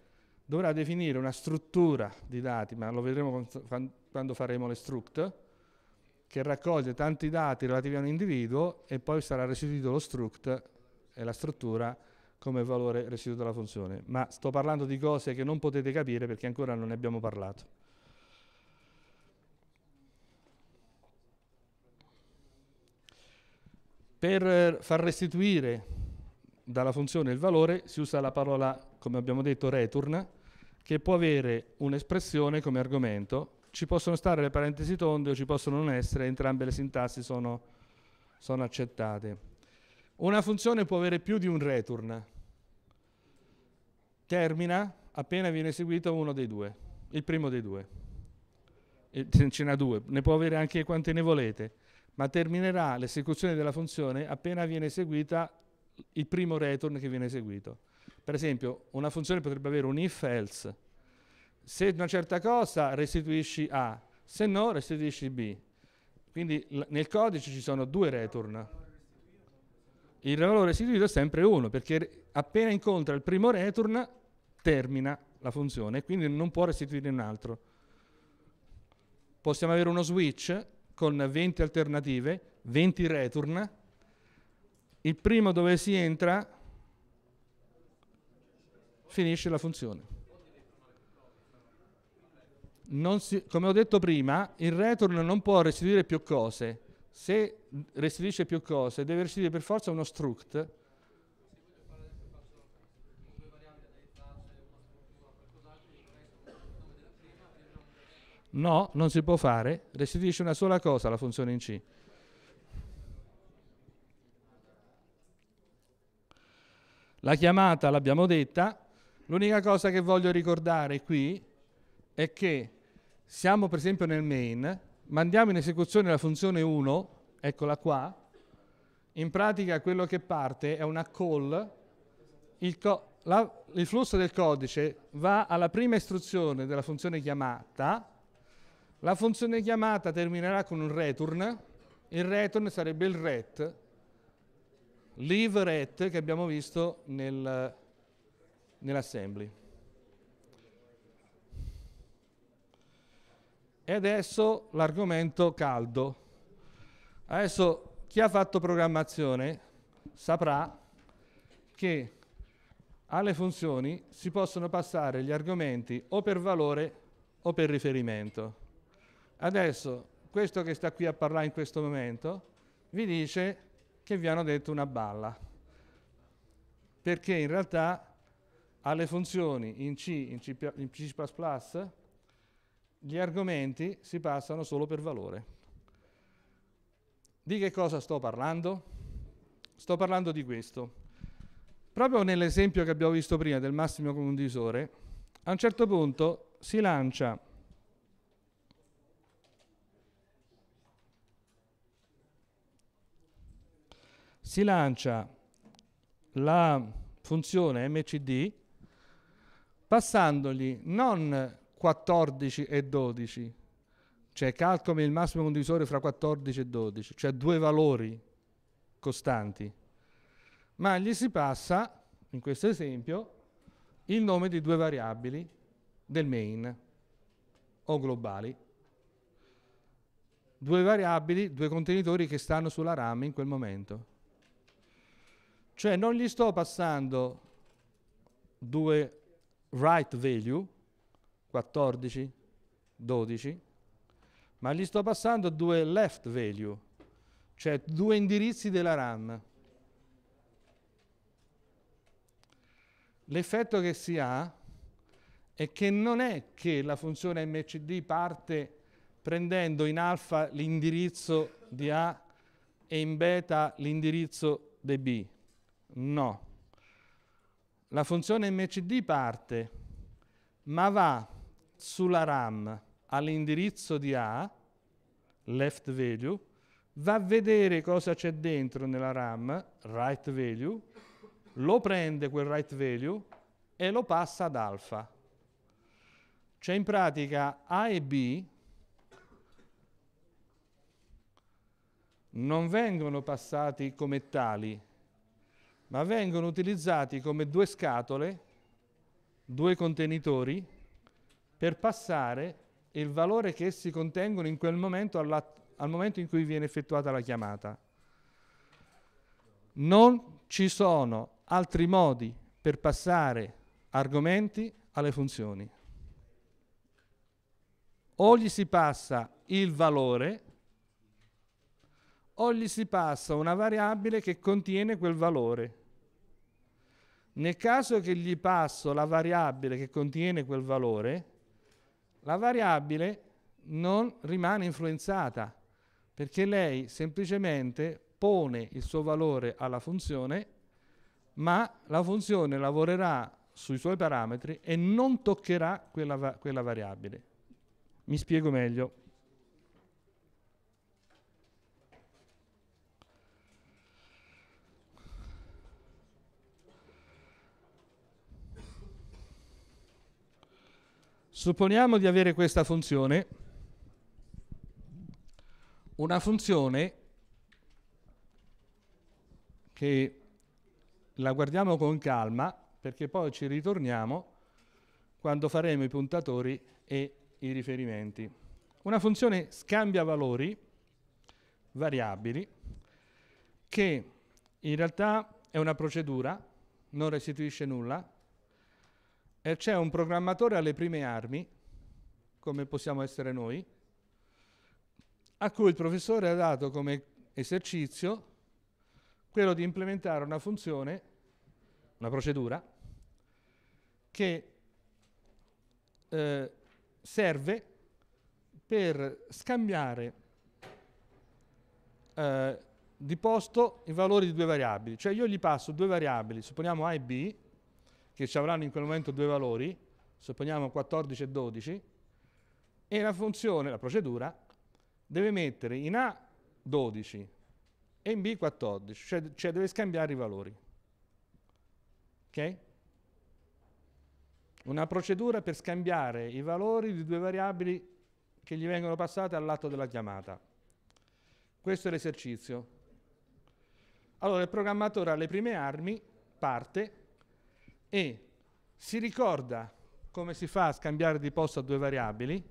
dovrà definire una struttura di dati, ma lo vedremo quando faremo le struct, che raccoglie tanti dati relativi a un individuo e poi sarà restituito lo struct è la struttura come valore residuo della funzione. Ma sto parlando di cose che non potete capire perché ancora non ne abbiamo parlato. Per eh, far restituire dalla funzione il valore si usa la parola, come abbiamo detto, return, che può avere un'espressione come argomento. Ci possono stare le parentesi tonde o ci possono non essere, entrambe le sintassi sono, sono accettate. Una funzione può avere più di un return. Termina appena viene eseguito uno dei due, il primo dei due. Ce n'ha due, ne può avere anche quante ne volete, ma terminerà l'esecuzione della funzione appena viene eseguita il primo return che viene eseguito. Per esempio, una funzione potrebbe avere un if else. Se una certa cosa restituisci A, se no restituisci B. Quindi nel codice ci sono due return il valore restituito è sempre 1, perché appena incontra il primo return termina la funzione e quindi non può restituire un altro. Possiamo avere uno switch con 20 alternative, 20 return, il primo dove si entra finisce la funzione. Si, come ho detto prima, il return non può restituire più cose, se restituisce più cose, deve restituire per forza uno struct. No, non si può fare, restituisce una sola cosa la funzione in C. La chiamata l'abbiamo detta, l'unica cosa che voglio ricordare qui è che siamo per esempio nel main, mandiamo in esecuzione la funzione 1, eccola qua, in pratica quello che parte è una call, il, co- la, il, flusso del codice va alla prima istruzione della funzione chiamata, la funzione chiamata terminerà con un return, il return sarebbe il ret, leave ret che abbiamo visto nel, nell'assembly. E adesso l'argomento caldo. Adesso chi ha fatto programmazione saprà che alle funzioni si possono passare gli argomenti o per valore o per riferimento. Adesso questo che sta qui a parlare in questo momento vi dice che vi hanno detto una balla, perché in realtà alle funzioni in C, in C++, in C++ gli argomenti si passano solo per valore. Di che cosa sto parlando? Sto parlando di questo. Proprio nell'esempio che abbiamo visto prima del massimo condivisore, a un certo punto si lancia si lancia la funzione mcd passandogli non 14 e 12. Cioè calcoli il massimo condivisore fra 14 e 12, cioè due valori costanti. Ma gli si passa, in questo esempio, il nome di due variabili del main o globali. Due variabili, due contenitori che stanno sulla RAM in quel momento. Cioè non gli sto passando due write value, 14, 12, ma gli sto passando due left value, cioè due indirizzi della RAM. L'effetto che si ha è che non è che la funzione mcd parte prendendo in alfa l'indirizzo di A e in beta l'indirizzo di B. No. La funzione mcd parte, ma va sulla RAM all'indirizzo di A, left value, va a vedere cosa c'è dentro nella RAM, right value, lo prende quel right value e lo passa ad alfa. Cioè in pratica A e B non vengono passati come tali, ma vengono utilizzati come due scatole, due contenitori, per passare il valore che essi contengono in quel momento al momento in cui viene effettuata la chiamata. Non ci sono altri modi per passare argomenti alle funzioni. O gli si passa il valore o gli si passa una variabile che contiene quel valore. Nel caso che gli passo la variabile che contiene quel valore, la variabile non rimane influenzata perché lei semplicemente pone il suo valore alla funzione, ma la funzione lavorerà sui suoi parametri e non toccherà quella, va- quella variabile. Mi spiego meglio. Supponiamo di avere questa funzione, una funzione che la guardiamo con calma perché poi ci ritorniamo quando faremo i puntatori e i riferimenti. Una funzione scambia valori variabili che in realtà è una procedura, non restituisce nulla, e c'è un programmatore alle prime armi, come possiamo essere noi, a cui il professore ha dato come esercizio quello di implementare una funzione, una procedura, che eh, serve per scambiare eh, di posto i valori di due variabili. Cioè io gli passo due variabili, supponiamo A e B, che ci avranno in quel momento due valori, supponiamo 14 e 12, e la funzione, la procedura, deve mettere in A 12 e in B 14, cioè, cioè deve scambiare i valori. Ok? Una procedura per scambiare i valori di due variabili che gli vengono passate all'atto della chiamata. Questo è l'esercizio. Allora il programmatore alle prime armi parte e si ricorda come si fa a scambiare di posto a due variabili,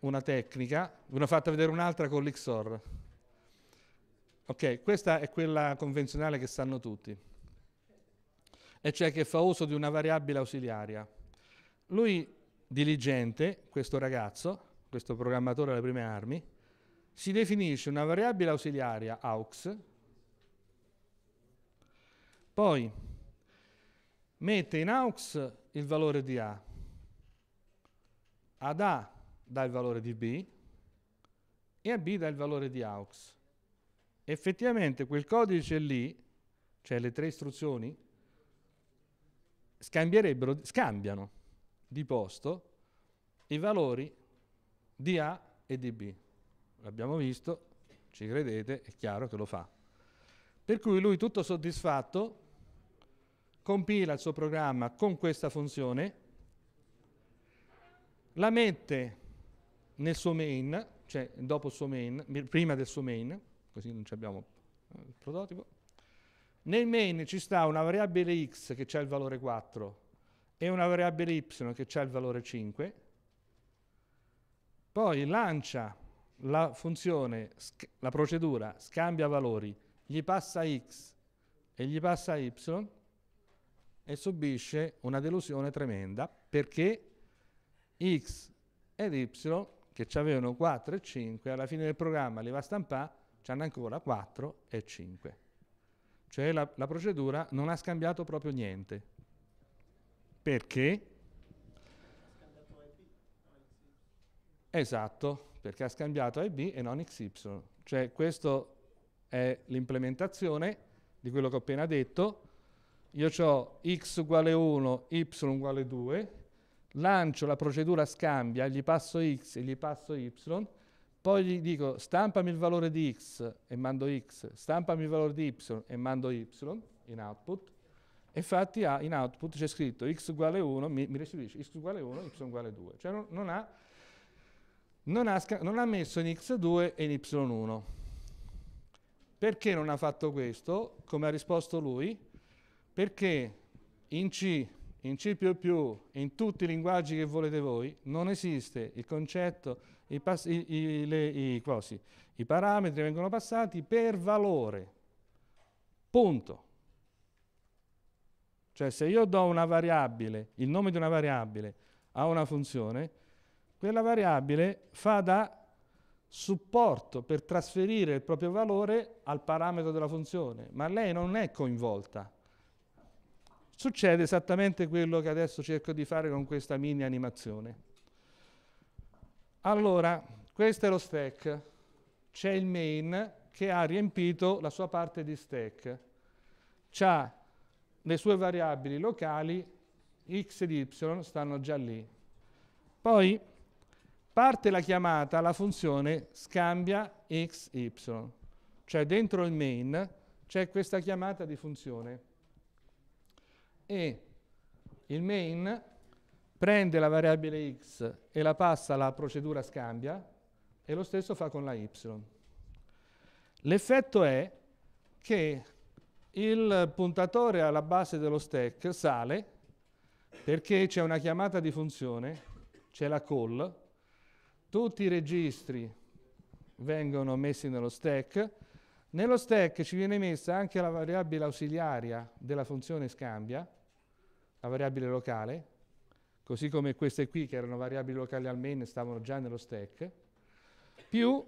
una tecnica, ve ne ho fatta vedere un'altra con l'XOR. Ok, questa è quella convenzionale che sanno tutti, e cioè che fa uso di una variabile ausiliaria. Lui, diligente, questo ragazzo, questo programmatore alle prime armi, si definisce una variabile ausiliaria aux, poi mette in aux il valore di A, ad A dà il valore di B e a B dà il valore di aux. Effettivamente quel codice lì, cioè le tre istruzioni, scambierebbero, scambiano di posto i valori di A e di B. L'abbiamo visto, ci credete, è chiaro che lo fa. Per cui lui tutto soddisfatto compila il suo programma con questa funzione, la mette nel suo main, cioè dopo il suo main, prima del suo main, così non abbiamo eh, il prototipo. Nel main ci sta una variabile x che ha il valore 4 e una variabile y che ha il valore 5. Poi lancia la funzione, la procedura, scambia valori, gli passa x e gli passa y e subisce una delusione tremenda perché X ed Y, che avevano 4 e 5, alla fine del programma li va a stampare, ci hanno ancora 4 e 5. Cioè la, la procedura non ha scambiato proprio niente. Perché? Esatto, perché ha scambiato A e B e non XY. Cioè questa è l'implementazione di quello che ho appena detto, io ho x uguale 1, y uguale 2, lancio la procedura scambia, gli passo x e gli passo y, poi gli dico stampami il valore di x e mando x, stampami il valore di y e mando y in output, e infatti in output c'è scritto x uguale 1, mi, mi restituisce x uguale 1, y uguale 2, cioè non, non, ha, non, ha, non ha messo in x2 e in y1. Perché non ha fatto questo? Come ha risposto lui? Perché in C, in C++, in tutti i linguaggi che volete voi, non esiste il concetto, i, pass- i, i, le, i, quasi, i parametri vengono passati per valore. Punto. Cioè se io do una variabile, il nome di una variabile a una funzione, quella variabile fa da supporto per trasferire il proprio valore al parametro della funzione, ma lei non è coinvolta succede esattamente quello che adesso cerco di fare con questa mini animazione. Allora, questo è lo stack, c'è il main che ha riempito la sua parte di stack, c'ha le sue variabili locali, x ed y stanno già lì. Poi parte la chiamata, la funzione scambia x, y, cioè dentro il main c'è questa chiamata di funzione e il main prende la variabile x e la passa alla procedura scambia e lo stesso fa con la y. L'effetto è che il puntatore alla base dello stack sale perché c'è una chiamata di funzione, c'è la call, tutti i registri vengono messi nello stack nello stack ci viene messa anche la variabile ausiliaria della funzione scambia, la variabile locale, così come queste qui che erano variabili locali al main stavano già nello stack, più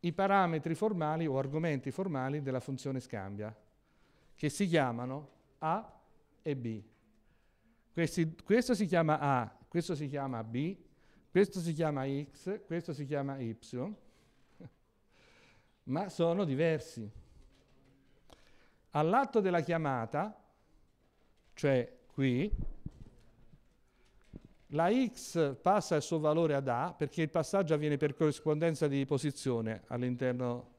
i parametri formali o argomenti formali della funzione scambia, che si chiamano A e B. Questi, questo si chiama A, questo si chiama B, questo si chiama X, questo si chiama Y ma sono diversi. All'atto della chiamata, cioè qui, la x passa il suo valore ad a perché il passaggio avviene per corrispondenza di posizione all'interno.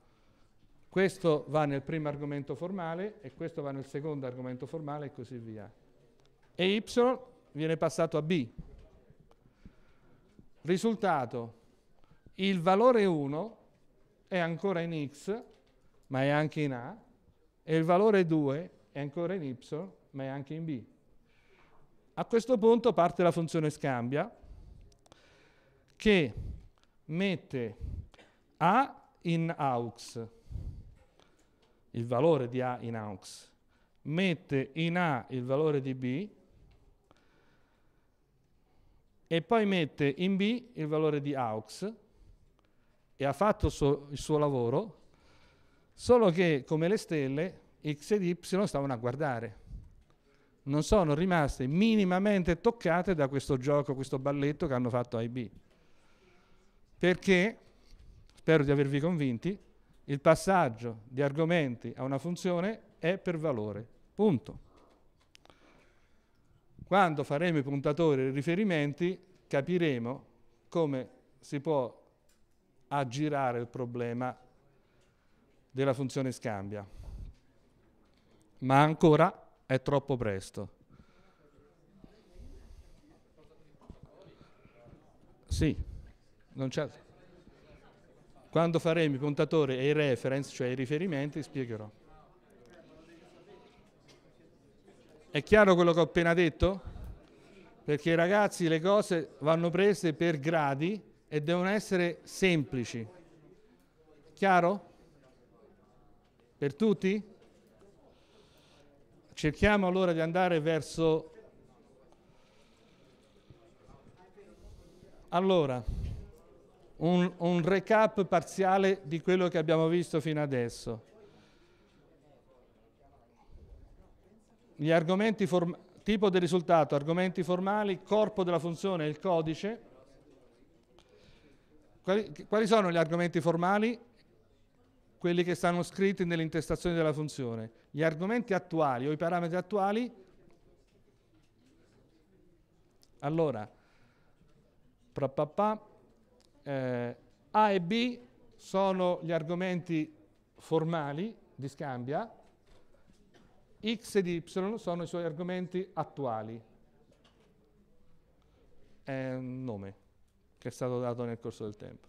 Questo va nel primo argomento formale e questo va nel secondo argomento formale e così via. E y viene passato a b. Risultato, il valore 1 è ancora in x, ma è anche in A, e il valore 2 è ancora in y, ma è anche in b. A questo punto parte la funzione scambia, che mette A in aux, il valore di A in aux, mette in A il valore di B e poi mette in B il valore di aux e ha fatto so- il suo lavoro, solo che come le stelle X ed Y stavano a guardare. Non sono rimaste minimamente toccate da questo gioco, questo balletto che hanno fatto A e B. Perché, spero di avervi convinti, il passaggio di argomenti a una funzione è per valore. Punto. Quando faremo i puntatori e i riferimenti capiremo come si può a girare il problema della funzione scambia. Ma ancora è troppo presto. Sì, non c'è. Quando faremo i puntatori e i reference, cioè i riferimenti, spiegherò. È chiaro quello che ho appena detto? Perché ragazzi le cose vanno prese per gradi e devono essere semplici. Chiaro? Per tutti? Cerchiamo allora di andare verso... Allora, un, un recap parziale di quello che abbiamo visto fino adesso. Gli argomenti tipo del risultato, argomenti formali, corpo della funzione, il codice, quali, quali sono gli argomenti formali? Quelli che stanno scritti nell'intestazione della funzione. Gli argomenti attuali o i parametri attuali? Allora, pra, pa, pa, eh, A e B sono gli argomenti formali di scambia, X ed Y sono i suoi argomenti attuali. Eh, nome che è stato dato nel corso del tempo.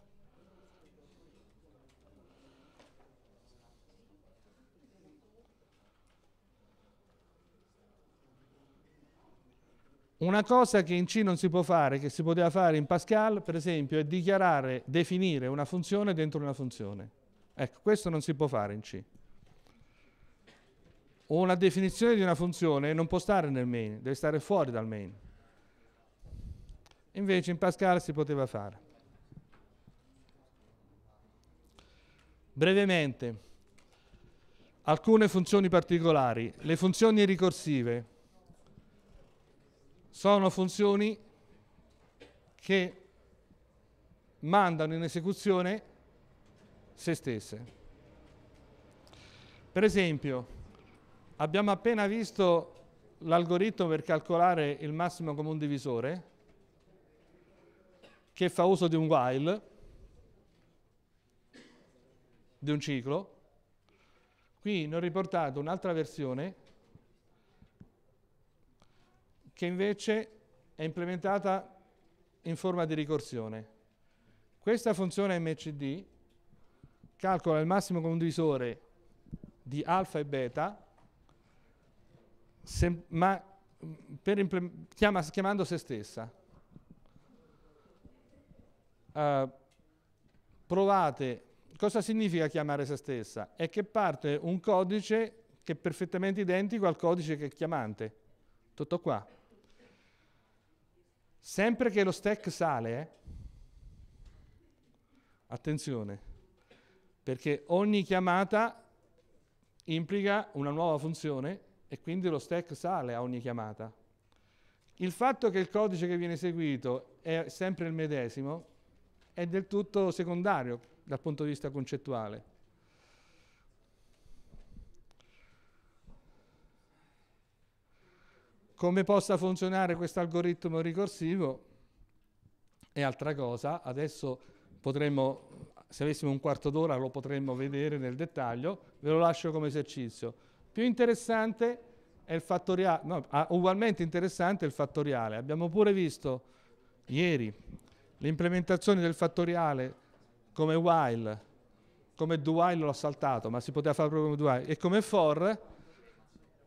Una cosa che in C non si può fare, che si poteva fare in Pascal, per esempio, è dichiarare, definire una funzione dentro una funzione. Ecco, questo non si può fare in C. Una definizione di una funzione non può stare nel main, deve stare fuori dal main. Invece in Pascal si poteva fare. Brevemente, alcune funzioni particolari. Le funzioni ricorsive sono funzioni che mandano in esecuzione se stesse. Per esempio, abbiamo appena visto l'algoritmo per calcolare il massimo comune divisore che fa uso di un while, di un ciclo. Qui ne ho riportato un'altra versione che invece è implementata in forma di ricorsione. Questa funzione MCD calcola il massimo condivisore di alfa e beta, se, ma chiama, chiamando se stessa. Eh, provate, cosa significa chiamare se stessa? È che parte un codice che è perfettamente identico al codice che è chiamante. Tutto qua. Sempre che lo stack sale, eh? attenzione, perché ogni chiamata implica una nuova funzione e quindi lo stack sale a ogni chiamata. Il fatto che il codice che viene eseguito è sempre il medesimo è del tutto secondario dal punto di vista concettuale. Come possa funzionare questo algoritmo ricorsivo è altra cosa, adesso potremmo, se avessimo un quarto d'ora lo potremmo vedere nel dettaglio, ve lo lascio come esercizio. Più interessante è il fattoriale, no, ah, ugualmente interessante è il fattoriale, abbiamo pure visto ieri L'implementazione del fattoriale come while, come do while l'ho saltato, ma si poteva fare proprio come do while, e come for,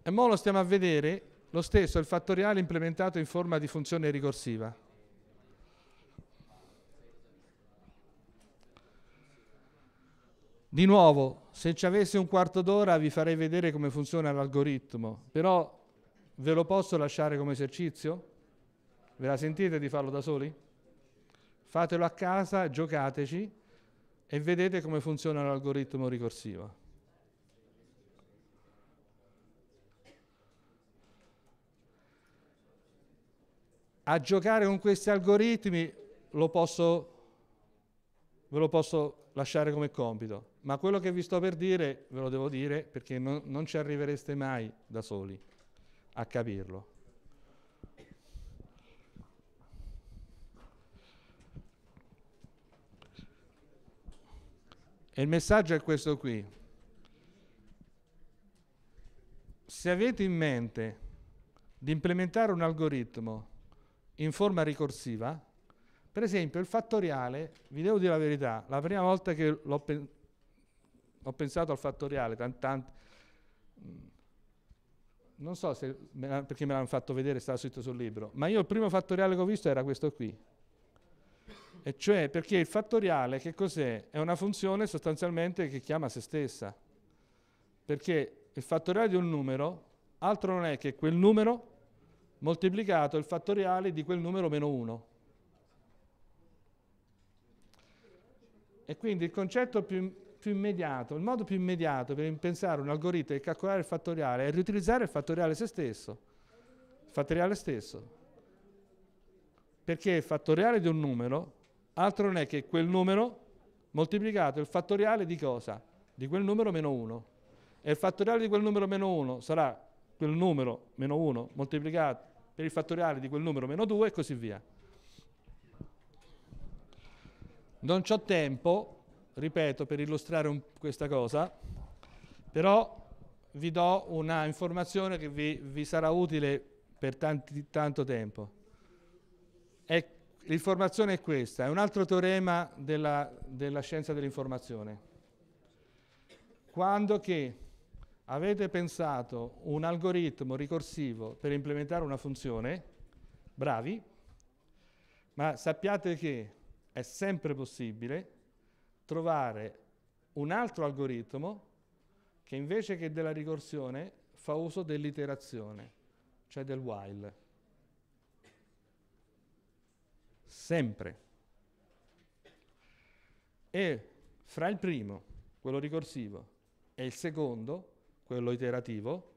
e mo lo stiamo a vedere, lo stesso, il fattoriale implementato in forma di funzione ricorsiva. Di nuovo, se ci avessi un quarto d'ora vi farei vedere come funziona l'algoritmo, però ve lo posso lasciare come esercizio? Ve la sentite di farlo da soli? Fatelo a casa, giocateci e vedete come funziona l'algoritmo ricorsivo. A giocare con questi algoritmi lo posso, ve lo posso lasciare come compito, ma quello che vi sto per dire ve lo devo dire perché non, non ci arrivereste mai da soli a capirlo. E il messaggio è questo qui. Se avete in mente di implementare un algoritmo in forma ricorsiva, per esempio il fattoriale, vi devo dire la verità, la prima volta che l'ho pen- ho pensato al fattoriale, tant- tant- mm, non so se me perché me l'hanno fatto vedere, stava scritto sul libro, ma io il primo fattoriale che ho visto era questo qui. E cioè perché il fattoriale che cos'è? È una funzione sostanzialmente che chiama se stessa. Perché il fattoriale di un numero altro non è che quel numero moltiplicato il fattoriale di quel numero meno 1. E quindi il concetto più, più, immediato, il modo più immediato per pensare un algoritmo e calcolare il fattoriale è riutilizzare il fattoriale se stesso, il fattoriale stesso. Perché il fattoriale di un numero altro non è che quel numero moltiplicato il fattoriale di cosa? Di quel numero meno 1. E il fattoriale di quel numero meno 1 sarà quel numero meno 1 moltiplicato per il fattoriale di quel numero meno 2 e così via. Non ho tempo, ripeto, per illustrare un, questa cosa, però vi do una informazione che vi, vi sarà utile per tanti, tanto tempo. L'informazione è questa, è un altro teorema della, della scienza dell'informazione. Quando che avete pensato un algoritmo ricorsivo per implementare una funzione, bravi, ma sappiate che è sempre possibile trovare un altro algoritmo che invece che della ricorsione fa uso dell'iterazione, cioè del while. sempre. E fra il primo, quello ricorsivo, e il secondo, quello iterativo,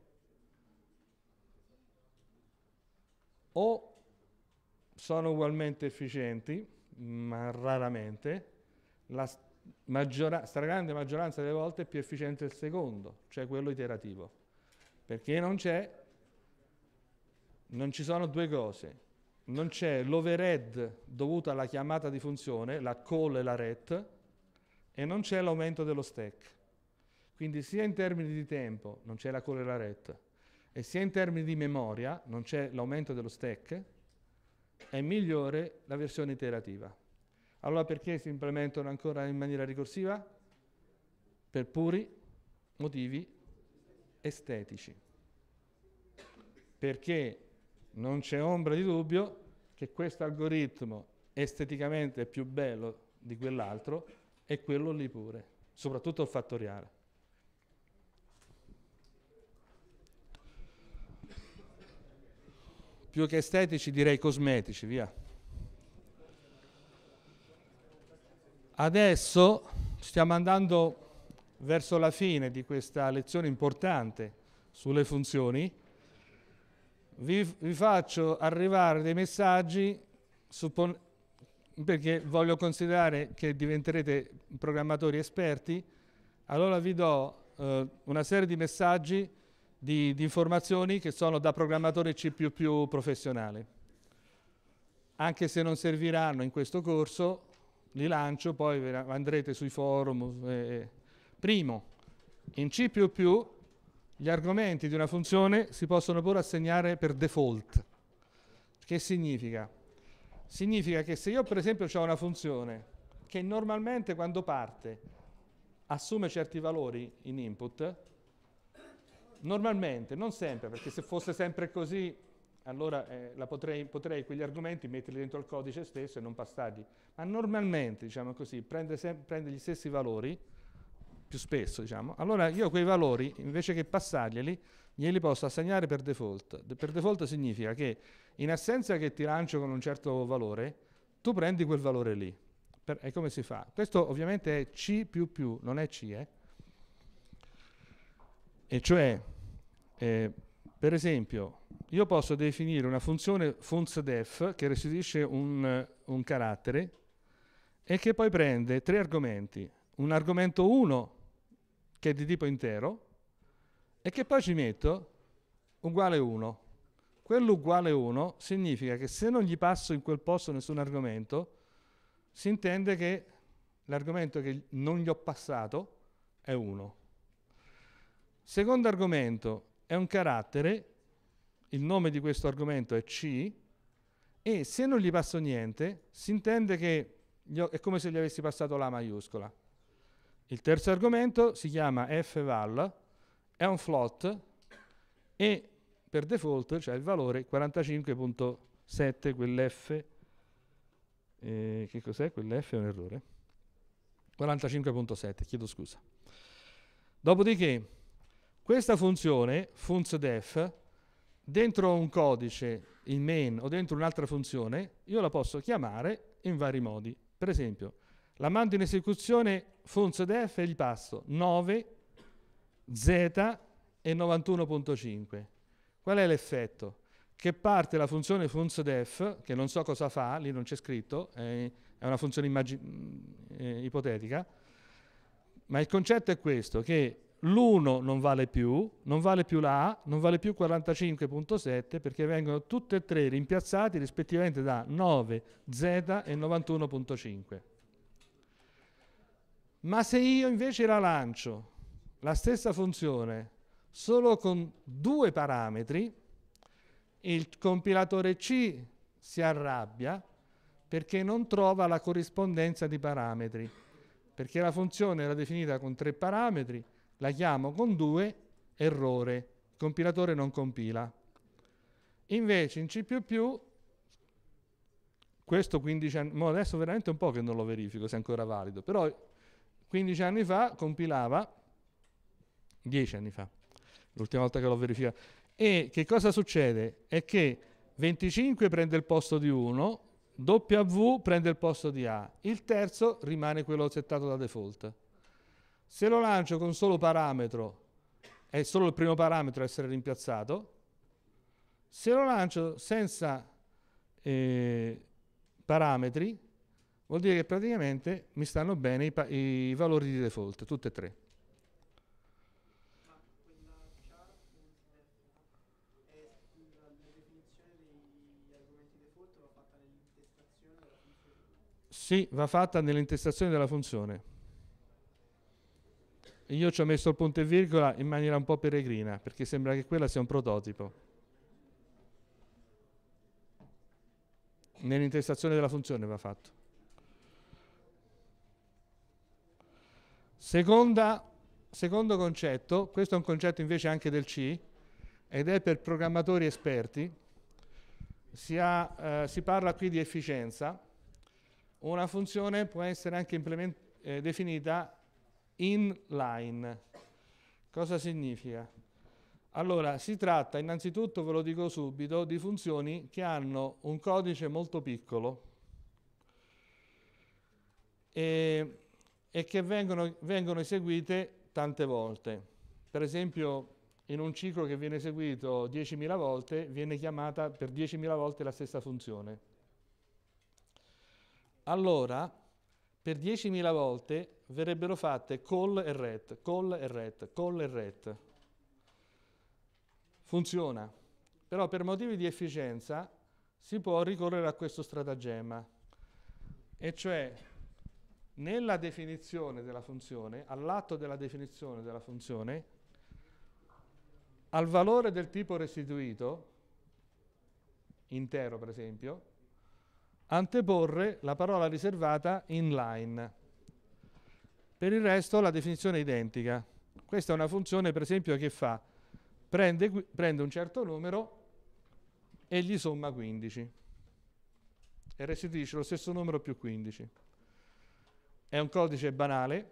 o sono ugualmente efficienti, ma raramente, la maggiora- stragrande maggioranza delle volte è più efficiente il secondo, cioè quello iterativo, perché non c'è, non ci sono due cose, non c'è l'overhead dovuto alla chiamata di funzione, la call e la ret, e non c'è l'aumento dello stack. Quindi sia in termini di tempo non c'è la call e la ret, e sia in termini di memoria non c'è l'aumento dello stack, è migliore la versione iterativa. Allora perché si implementano ancora in maniera ricorsiva? Per puri motivi estetici. Perché non c'è ombra di dubbio che questo algoritmo esteticamente è più bello di quell'altro e quello lì pure, soprattutto il fattoriale. Più che estetici direi cosmetici, via. Adesso stiamo andando verso la fine di questa lezione importante sulle funzioni vi, vi faccio arrivare dei messaggi suppon- perché voglio considerare che diventerete programmatori esperti, allora vi do eh, una serie di messaggi, di, di, informazioni che sono da programmatore C++ professionale. Anche se non serviranno in questo corso, li lancio, poi andrete sui forum. Eh. eh. Primo, in C++ gli argomenti di una funzione si possono pure assegnare per default. Che significa? Significa che se io per esempio ho una funzione che normalmente quando parte assume certi valori in input, normalmente, non sempre, perché se fosse sempre così allora eh, potrei, potrei, quegli argomenti metterli dentro il codice stesso e non passarli, ma normalmente, diciamo così, prende, prende gli stessi valori più spesso, diciamo, allora io quei valori, invece che passarglieli, glieli posso assegnare per default. De- per default significa che in assenza che ti lancio con un certo valore, tu prendi quel valore lì. Per- e come si fa? Questo ovviamente è C++, non è C, eh? E cioè, eh, per esempio, io posso definire una funzione funzDef che restituisce un, un carattere e che poi prende tre argomenti. Un argomento 1 che è di tipo intero, e che poi ci metto uguale 1. Quello uguale 1 significa che se non gli passo in quel posto nessun argomento, si intende che l'argomento che non gli ho passato è 1. Secondo argomento è un carattere, il nome di questo argomento è C, e se non gli passo niente, si intende che ho, è come se gli avessi passato la maiuscola. Il terzo argomento si chiama fval, è un float e per default c'è il valore 45.7, quell'f, eh, che cos'è? Quell'f è un errore. 45.7, chiedo scusa. Dopodiché, questa funzione, funzDef, dentro un codice, in main, o dentro un'altra funzione, io la posso chiamare in vari modi. Per esempio, la mando in esecuzione Fonzo DF e gli passo 9, Z e 91.5. Qual è l'effetto? Che parte la funzione Fonzo DF, che non so cosa fa, lì non c'è scritto, è una funzione mm, eh, ipotetica, ma il concetto è questo, che l'1 non vale più, non vale più la A, non vale più 45.7 perché vengono tutte e tre rimpiazzati rispettivamente da 9, Z e 91.5. Ma se io invece la lancio, la stessa funzione, solo con due parametri, il compilatore C si arrabbia perché non trova la corrispondenza di parametri, perché la funzione era definita con tre parametri, la chiamo con due, errore, il compilatore non compila. Invece in C++ questo 15 anni, adesso veramente un po' che non lo verifico se è ancora valido, però 15 anni fa compilava, 10 anni fa, l'ultima volta che l'ho verificato. E che cosa succede? È che 25 prende il posto di 1, W prende il posto di A, il terzo rimane quello settato da default. Se lo lancio con solo parametro, è solo il primo parametro a essere rimpiazzato, se lo lancio senza eh, parametri, Vuol dire che praticamente mi stanno bene i, i valori di default, tutte e tre. Eh, sì, va fatta nell'intestazione della funzione. Io ci ho messo il punto e virgola in maniera un po' peregrina, perché sembra che quella sia un prototipo. Nell'intestazione della funzione va fatto. Seconda, secondo concetto, questo è un concetto invece anche del C, ed è per programmatori esperti, si, ha, eh, si parla qui di efficienza, una funzione può essere anche eh, definita inline. Cosa significa? Allora, si tratta innanzitutto, ve lo dico subito, di funzioni che hanno un codice molto piccolo. E e che vengono, vengono eseguite tante volte. Per esempio, in un ciclo che viene eseguito 10.000 volte, viene chiamata per 10.000 volte la stessa funzione. Allora, per 10.000 volte verrebbero fatte call e ret, call e ret, call e ret. Funziona. Però per motivi di efficienza si può ricorrere a questo stratagemma, e cioè nella definizione della funzione, all'atto della definizione della funzione, al valore del tipo restituito, intero per esempio, anteporre la parola riservata inline. Per il resto la definizione è identica. Questa è una funzione per esempio che fa, prende, prende un certo numero e gli somma 15 e restituisce lo stesso numero più 15. È un codice banale.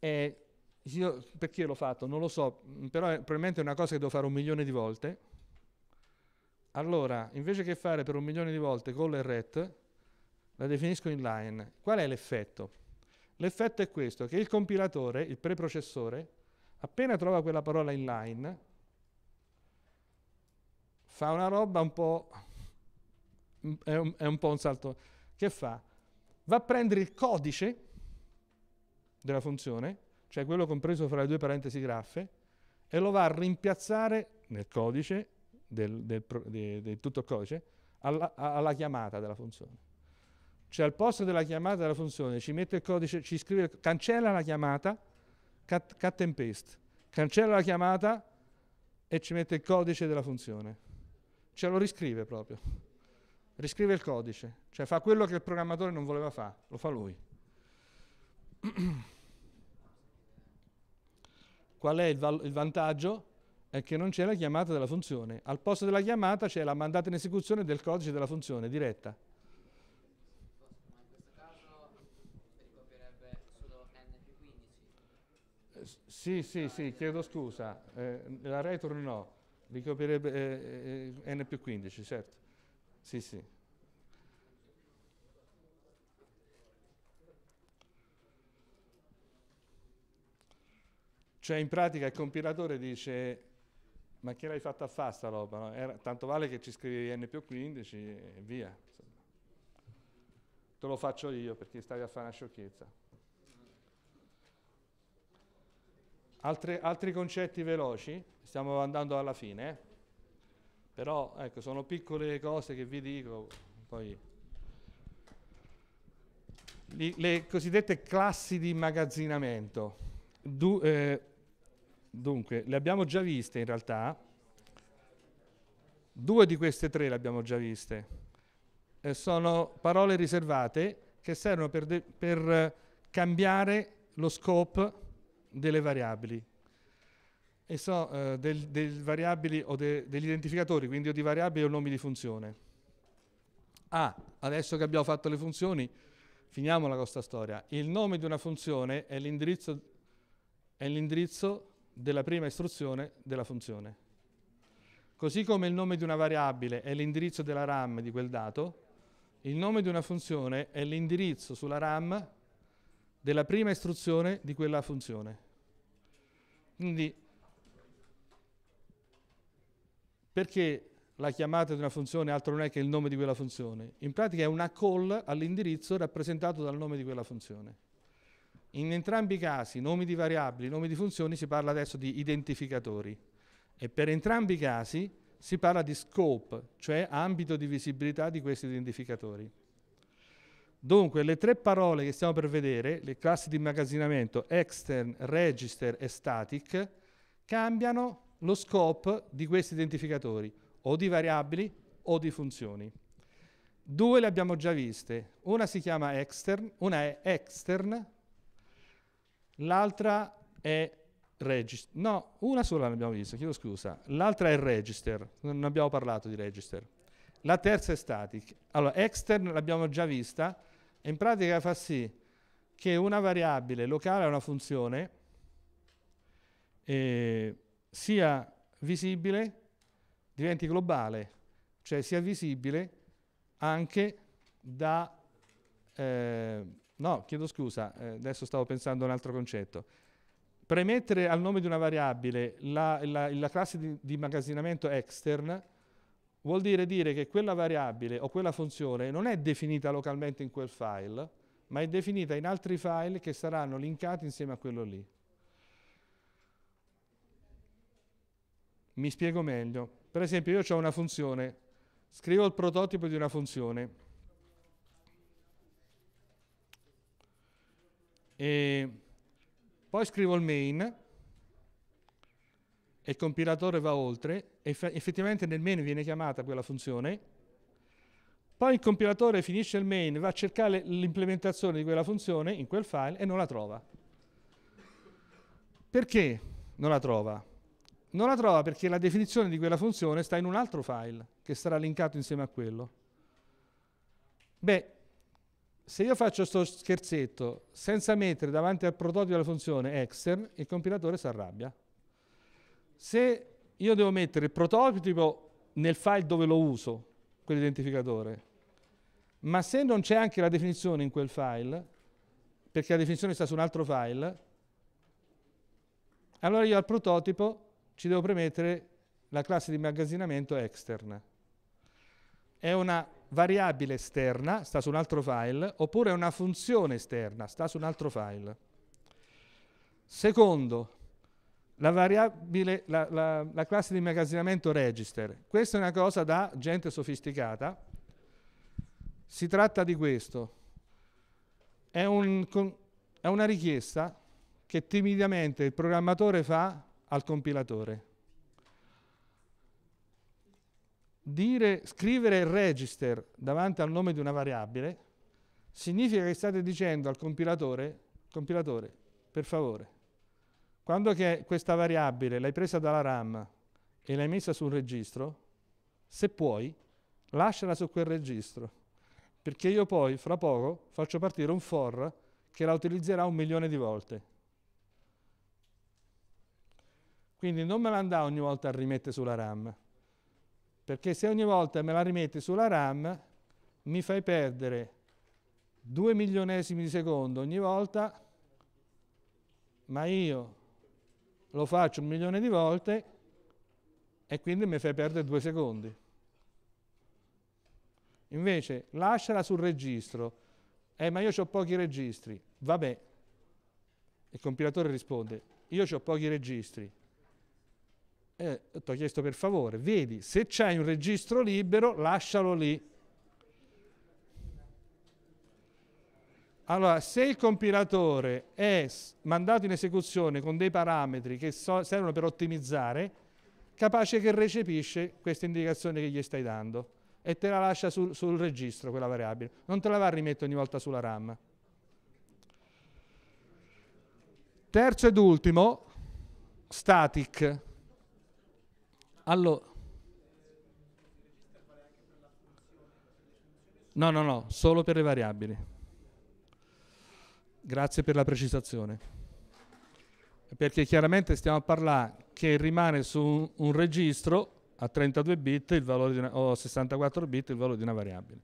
È, io, perché l'ho fatto? Non lo so, però è, probabilmente è una cosa che devo fare un milione di volte. Allora, invece che fare per un milione di volte call e ret, la definisco inline. Qual è l'effetto? L'effetto è questo, che il compilatore, il preprocessore, appena trova quella parola inline, fa una roba un po'... è un, è un po' un salto... Che fa? va a prendere il codice della funzione, cioè quello compreso fra le due parentesi graffe, e lo va a rimpiazzare nel codice, di, tutto il codice, alla, alla, chiamata della funzione. Cioè al posto della chiamata della funzione ci mette il codice, ci scrive, cancella la chiamata, cut, cut and paste, cancella la chiamata e ci mette il codice della funzione. Ce lo riscrive proprio riscrive il codice, cioè fa quello che il programmatore non voleva fare, lo fa lui. Qual è il, val- il vantaggio? È che non c'è la chiamata della funzione. Al posto della chiamata c'è la mandata in esecuzione del codice della funzione diretta. Sì, sì, sì, chiedo scusa, eh, la return no, ricopierebbe eh, eh, eh n più 15, certo. Sì, sì. Cioè in pratica il compilatore dice ma che l'hai fatta a fa sta roba? No? Era, tanto vale che ci scrivi n più 15 e via. Insomma. Te lo faccio io perché stavi a fare una sciocchezza. Altre, altri concetti veloci, stiamo andando alla fine. Eh? Però ecco, sono piccole cose che vi dico, poi le cosiddette classi di immagazzinamento. Du, eh, dunque, le abbiamo già viste in realtà. Due di queste tre le abbiamo già viste. Eh, sono parole riservate che servono per, per eh, cambiare lo scope delle variabili e so eh, del, del variabili o de, degli identificatori, quindi o di variabili o nomi di funzione. Ah, adesso che abbiamo fatto le funzioni, finiamola con questa storia. Il nome di una funzione è l'indirizzo, è l'indirizzo della prima istruzione della funzione. Così come il nome di una variabile è l'indirizzo della RAM di quel dato, il nome di una funzione è l'indirizzo sulla RAM della prima istruzione di quella funzione. Quindi Perché la chiamata di una funzione altro non è che il nome di quella funzione? In pratica è una call all'indirizzo rappresentato dal nome di quella funzione. In entrambi i casi, nomi di variabili, nomi di funzioni, si parla adesso di identificatori e per entrambi i casi si parla di scope, cioè ambito di visibilità di questi identificatori. Dunque, le tre parole che stiamo per vedere, le classi di immagazzinamento extern, register e static, cambiano lo scope di questi identificatori, o di variabili o di funzioni. Due le abbiamo già viste, una si chiama extern, una è extern, l'altra è register. No, una sola l'abbiamo vista, chiedo scusa. L'altra è register, non abbiamo parlato di register. La terza è static. Allora, extern l'abbiamo già vista, in pratica fa sì che una variabile locale a una funzione eh, sia visibile, diventi globale, cioè sia visibile anche da... Eh, no, chiedo scusa, eh, adesso stavo pensando a un altro concetto. Premettere al nome di una variabile la, la, la classe di, di immagazzinamento extern vuol dire dire che quella variabile o quella funzione non è definita localmente in quel file, ma è definita in altri file che saranno linkati insieme a quello lì. Mi spiego meglio. Per esempio io ho una funzione, scrivo il prototipo di una funzione. E poi scrivo il main e il compilatore va oltre, eff effettivamente nel main viene chiamata quella funzione, poi il compilatore finisce il main, va a cercare l'implementazione di quella funzione in quel file e non la trova. Perché non la trova? Non la trova perché la definizione di quella funzione sta in un altro file che sarà linkato insieme a quello. Beh, se io faccio questo scherzetto senza mettere davanti al prototipo la funzione extern, il compilatore si arrabbia. Se io devo mettere il prototipo nel file dove lo uso, quell'identificatore, ma se non c'è anche la definizione in quel file, perché la definizione sta su un altro file, allora io al prototipo ci devo premettere la classe di immagazzinamento externa. È una variabile esterna, sta su un altro file, oppure è una funzione esterna, sta su un altro file. Secondo, la, variabile, la, la, la classe di immagazzinamento register. Questa è una cosa da gente sofisticata. Si tratta di questo. È, un, è una richiesta che timidamente il programmatore fa al compilatore. Dire, scrivere register davanti al nome di una variabile significa che state dicendo al compilatore, compilatore, per favore, quando questa variabile l'hai presa dalla RAM e l'hai messa sul registro, se puoi, lasciala su quel registro, perché io poi, fra poco, faccio partire un for che la utilizzerà un milione di volte. Quindi non me la andà ogni volta a rimettere sulla RAM, perché se ogni volta me la rimetti sulla RAM mi fai perdere due milionesimi di secondo ogni volta, ma io lo faccio un milione di volte e quindi mi fai perdere due secondi. Invece lasciala sul registro, eh ma io ho pochi registri, vabbè. Il compilatore risponde, io ho pochi registri, eh, ti ho chiesto per favore, vedi, se c'hai un registro libero, lascialo lì. Allora, se il compilatore è mandato in esecuzione con dei parametri che so, servono per ottimizzare, capace che recepisce questa indicazione che gli stai dando e te la lascia sul, sul registro quella variabile, non te la va a rimettere ogni volta sulla RAM. Terzo ed ultimo, static. Allora... No, no, no, solo per le variabili. Grazie per la precisazione. Perché chiaramente stiamo a parlare che rimane su un, registro a 32 bit il valore di una, o 64 bit il valore di una variabile.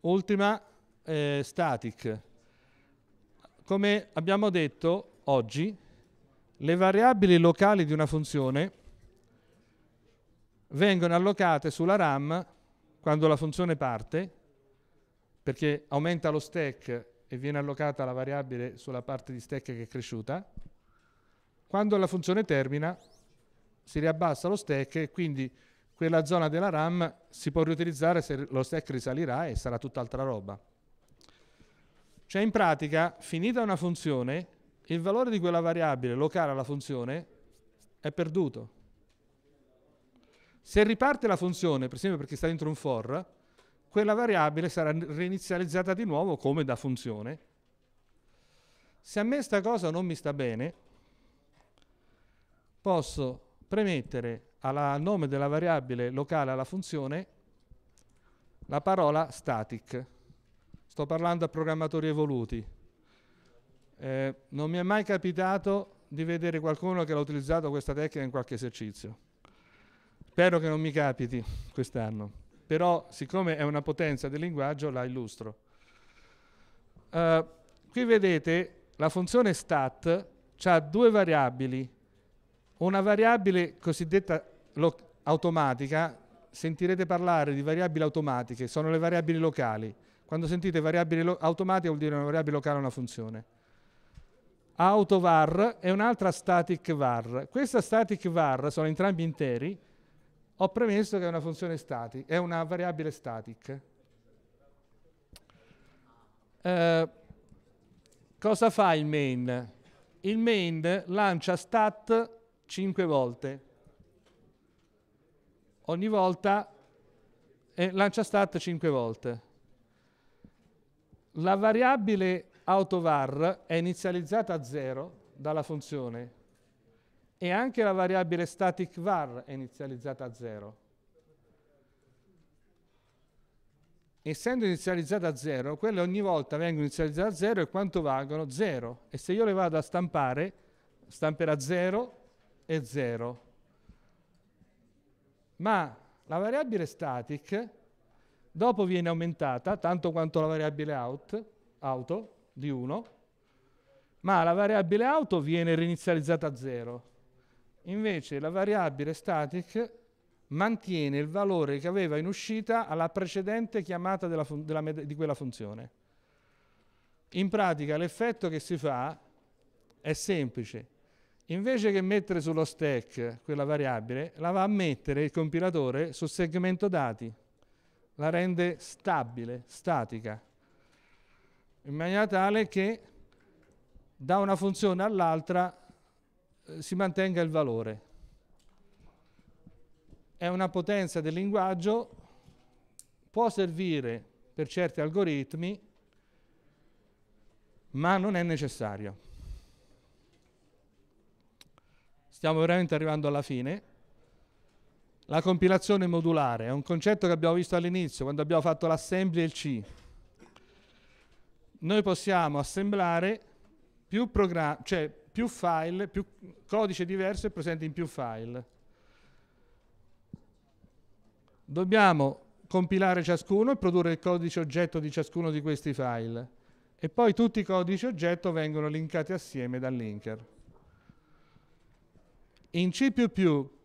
Ultima eh, static. Come abbiamo detto oggi, le variabili locali di una funzione vengono allocate sulla RAM quando la funzione parte, perché aumenta lo stack e viene allocata la variabile sulla parte di stack che è cresciuta. Quando la funzione termina, si riabbassa lo stack e quindi quella zona della RAM si può riutilizzare se lo stack risalirà e sarà tutt'altra roba. Cioè in pratica, finita una funzione, il valore di quella variabile locale alla funzione è perduto. Se riparte la funzione, per esempio perché sta dentro un for, quella variabile sarà reinizializzata di nuovo come da funzione. Se a me sta cosa non mi sta bene, posso premettere al nome della variabile locale alla funzione la parola static. Sto parlando a programmatori evoluti. Eh, non mi è mai capitato di vedere qualcuno che l'ha utilizzato questa tecnica in qualche esercizio. Spero che non mi capiti quest'anno, però siccome è una potenza del linguaggio la illustro. Uh, qui vedete la funzione stat ha due variabili, una variabile cosiddetta automatica, sentirete parlare di variabili automatiche, sono le variabili locali quando sentite variabile lo- automatica vuol dire una variabile locale una funzione. AutoVar e un'altra static var. Questa static var sono entrambi interi. Ho premesso che è una funzione static, è una variabile static. Eh, cosa fa il main? Il main lancia stat 5 volte. Ogni volta eh, lancia stat 5 volte. La variabile autovar è inizializzata a 0 dalla funzione e anche la variabile static var è inizializzata a 0. Essendo inizializzata a 0, quelle ogni volta vengono inizializzate a 0 e quanto valgono? 0. E se io le vado a stampare, stamperà 0 e 0. Ma la variabile static dopo viene aumentata tanto quanto la variabile out, auto di 1, ma la variabile auto viene reinizializzata a 0. Invece la variabile static mantiene il valore che aveva in uscita alla precedente chiamata della fun- della med- di quella funzione. In pratica l'effetto che si fa è semplice. Invece che mettere sullo stack quella variabile, la va a mettere il compilatore sul segmento dati la rende stabile, statica, in maniera tale che da una funzione all'altra eh, si mantenga il valore. È una potenza del linguaggio, può servire per certi algoritmi, ma non è necessario. Stiamo veramente arrivando alla fine. La compilazione modulare è un concetto che abbiamo visto all'inizio, quando abbiamo fatto l'assembly e il C. Noi possiamo assemblare più, cioè più file, più codice diverso è presente in più file. Dobbiamo compilare ciascuno e produrre il codice oggetto di ciascuno di questi file. E poi tutti i codici oggetto vengono linkati assieme dal linker. In C++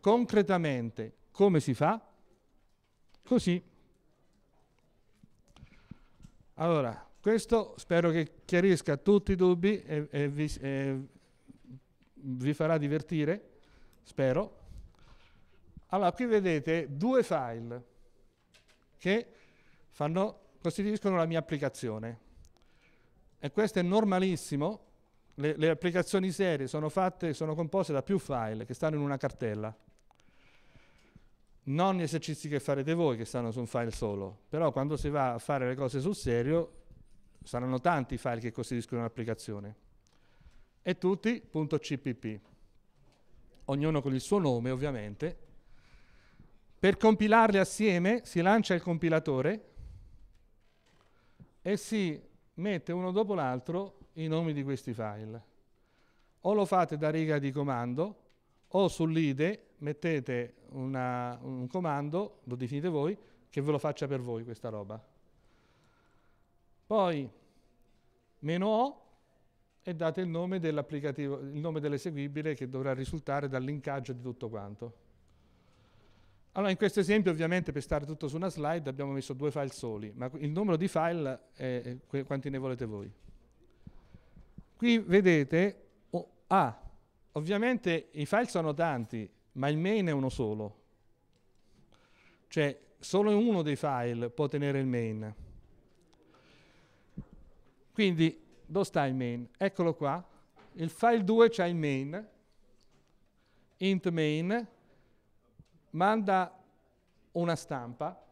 concretamente come si fa? Così. Allora, questo spero che chiarisca tutti i dubbi e, e, vi, e vi, farà divertire, spero. Allora, qui vedete due file che fanno, costituiscono la mia applicazione. E questo è normalissimo, le, le applicazioni serie sono, fatte, sono composte da più file che stanno in una cartella non gli esercizi che farete voi che stanno su un file solo, però quando si va a fare le cose sul serio saranno tanti i file che costituiscono un'applicazione e tutti .cpp, ognuno con il suo nome ovviamente. Per compilarli assieme si lancia il compilatore e si mette uno dopo l'altro i nomi di questi file. O lo fate da riga di comando o sull'ide mettete una, un comando, lo definite voi, che ve lo faccia per voi questa roba. Poi, meno O, e date il nome, dell'applicativo, il nome dell'eseguibile che dovrà risultare dal linkaggio di tutto quanto. Allora, in questo esempio, ovviamente, per stare tutto su una slide, abbiamo messo due file soli, ma il numero di file è que- quanti ne volete voi. Qui vedete, oh, ah, ovviamente i file sono tanti, ma il main è uno solo. Cioè, solo uno dei file può tenere il main. Quindi, dove sta il main? Eccolo qua. Il file 2 c'ha il main, int main, manda una stampa,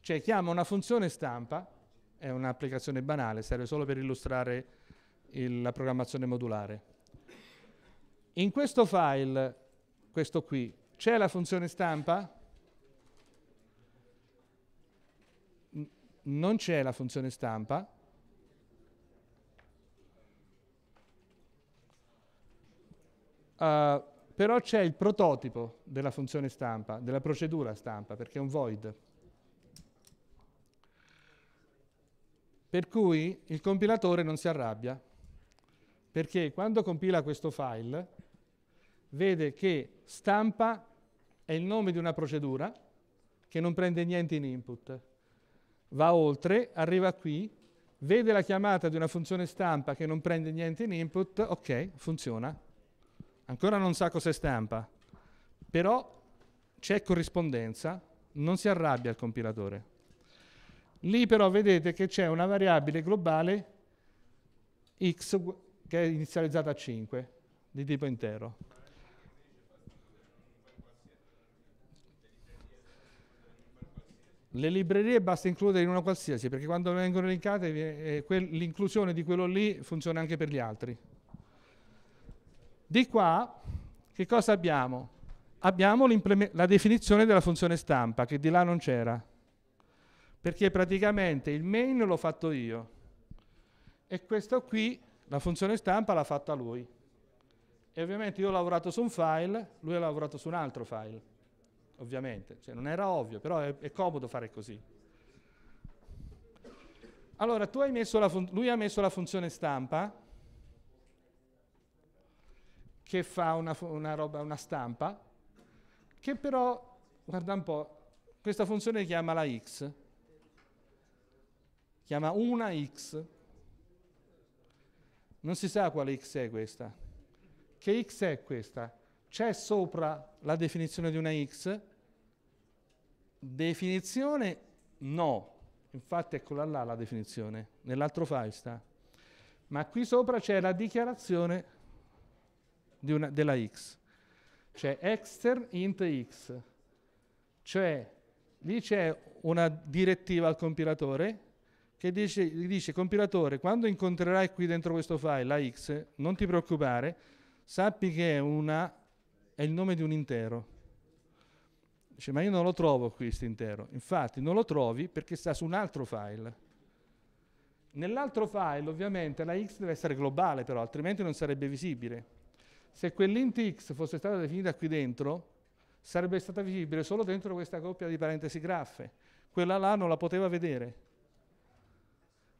cioè chiama una funzione stampa, è un'applicazione banale, serve solo per illustrare il, la programmazione modulare in questo file, questo qui, c'è la funzione stampa? non c'è la funzione stampa, uh, però c'è il prototipo della funzione stampa, della procedura stampa, perché è un void. Per cui il compilatore non si arrabbia, perché quando compila questo file vede che stampa è il nome di una procedura che non prende niente in input. Va oltre, arriva qui, vede la chiamata di una funzione stampa che non prende niente in input, ok, funziona. Ancora non sa cos'è stampa, però c'è corrispondenza, non si arrabbia il compilatore. Lì però vedete che c'è una variabile globale x che è inizializzata a 5, di tipo intero. Le librerie basta includere in una qualsiasi, perché quando vengono elencate eh, eh, l'inclusione di quello lì funziona anche per gli altri. Di qua, che cosa abbiamo? Abbiamo la definizione della funzione stampa, che di là non c'era, perché praticamente il main l'ho fatto io e questo qui, la funzione stampa, l'ha fatta lui. E ovviamente io ho lavorato su un file, lui ha lavorato su un altro file ovviamente, cioè, non era ovvio, però è, è, comodo fare così. Allora, fun- lui ha messo la funzione stampa, che fa una, una, roba, una stampa, che però, guarda un po', questa funzione chiama la x, chiama una x, non si sa quale x è questa, che x è questa? c'è sopra la definizione di una x? Definizione no, infatti eccola là la definizione, nell'altro file sta. Ma qui sopra c'è la dichiarazione di una, della x, cioè extern int x, cioè lì c'è una direttiva al compilatore che dice, gli dice compilatore quando incontrerai qui dentro questo file la x non ti preoccupare, sappi che è una è il nome di un intero. Dice, ma io non lo trovo qui questo intero. Infatti non lo trovi perché sta su un altro file. Nell'altro file ovviamente la x deve essere globale però, altrimenti non sarebbe visibile. Se quell'int x fosse stata definita qui dentro, sarebbe stata visibile solo dentro questa coppia di parentesi graffe. Quella là non la poteva vedere.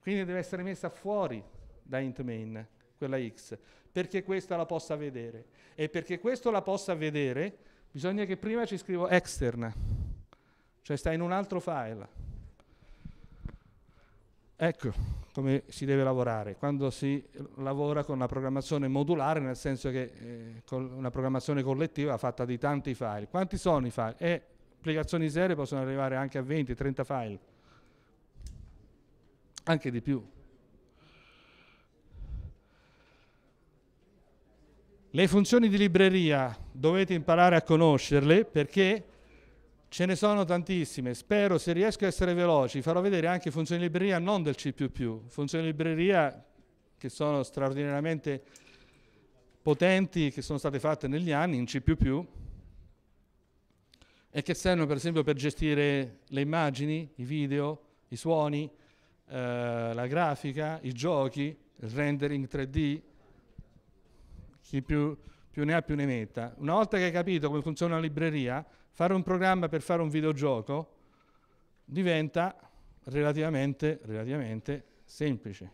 Quindi deve essere messa fuori da int main, quella x perché questa la possa vedere. E perché questo la possa vedere, bisogna che prima ci scrivo externa, cioè sta in un altro file. Ecco come si deve lavorare quando si lavora con la programmazione modulare, nel senso che eh, con una programmazione collettiva fatta di tanti file. Quanti sono i file? E eh, applicazioni serie possono arrivare anche a 20-30 file, anche di più. Le funzioni di libreria dovete imparare a conoscerle perché ce ne sono tantissime. Spero, se riesco a essere veloci, farò vedere anche funzioni di libreria non del C++, funzioni di libreria che sono straordinariamente potenti, che sono state fatte negli anni in C++ e che servono per esempio per gestire le immagini, i video, i suoni, eh, la grafica, i giochi, il rendering 3D, chi più, più ne ha più ne metta. Una volta che hai capito come funziona la libreria, fare un programma per fare un videogioco diventa relativamente, relativamente semplice,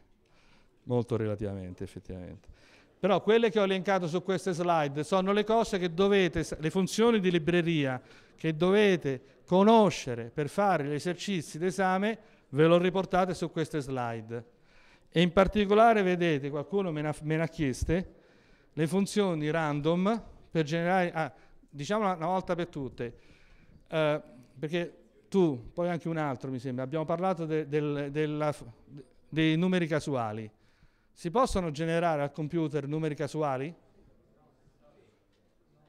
molto relativamente effettivamente. Però quelle che ho elencato su queste slide sono le cose che dovete, le funzioni di libreria che dovete conoscere per fare gli esercizi d'esame, ve lo riportate su queste slide. E in particolare vedete, qualcuno me ne ha, me ne ha chieste, le funzioni random per generare, ah, diciamola una volta per tutte, eh, perché tu, poi anche un altro mi sembra, abbiamo parlato de, del, della, de, dei numeri casuali. Si possono generare al computer numeri casuali?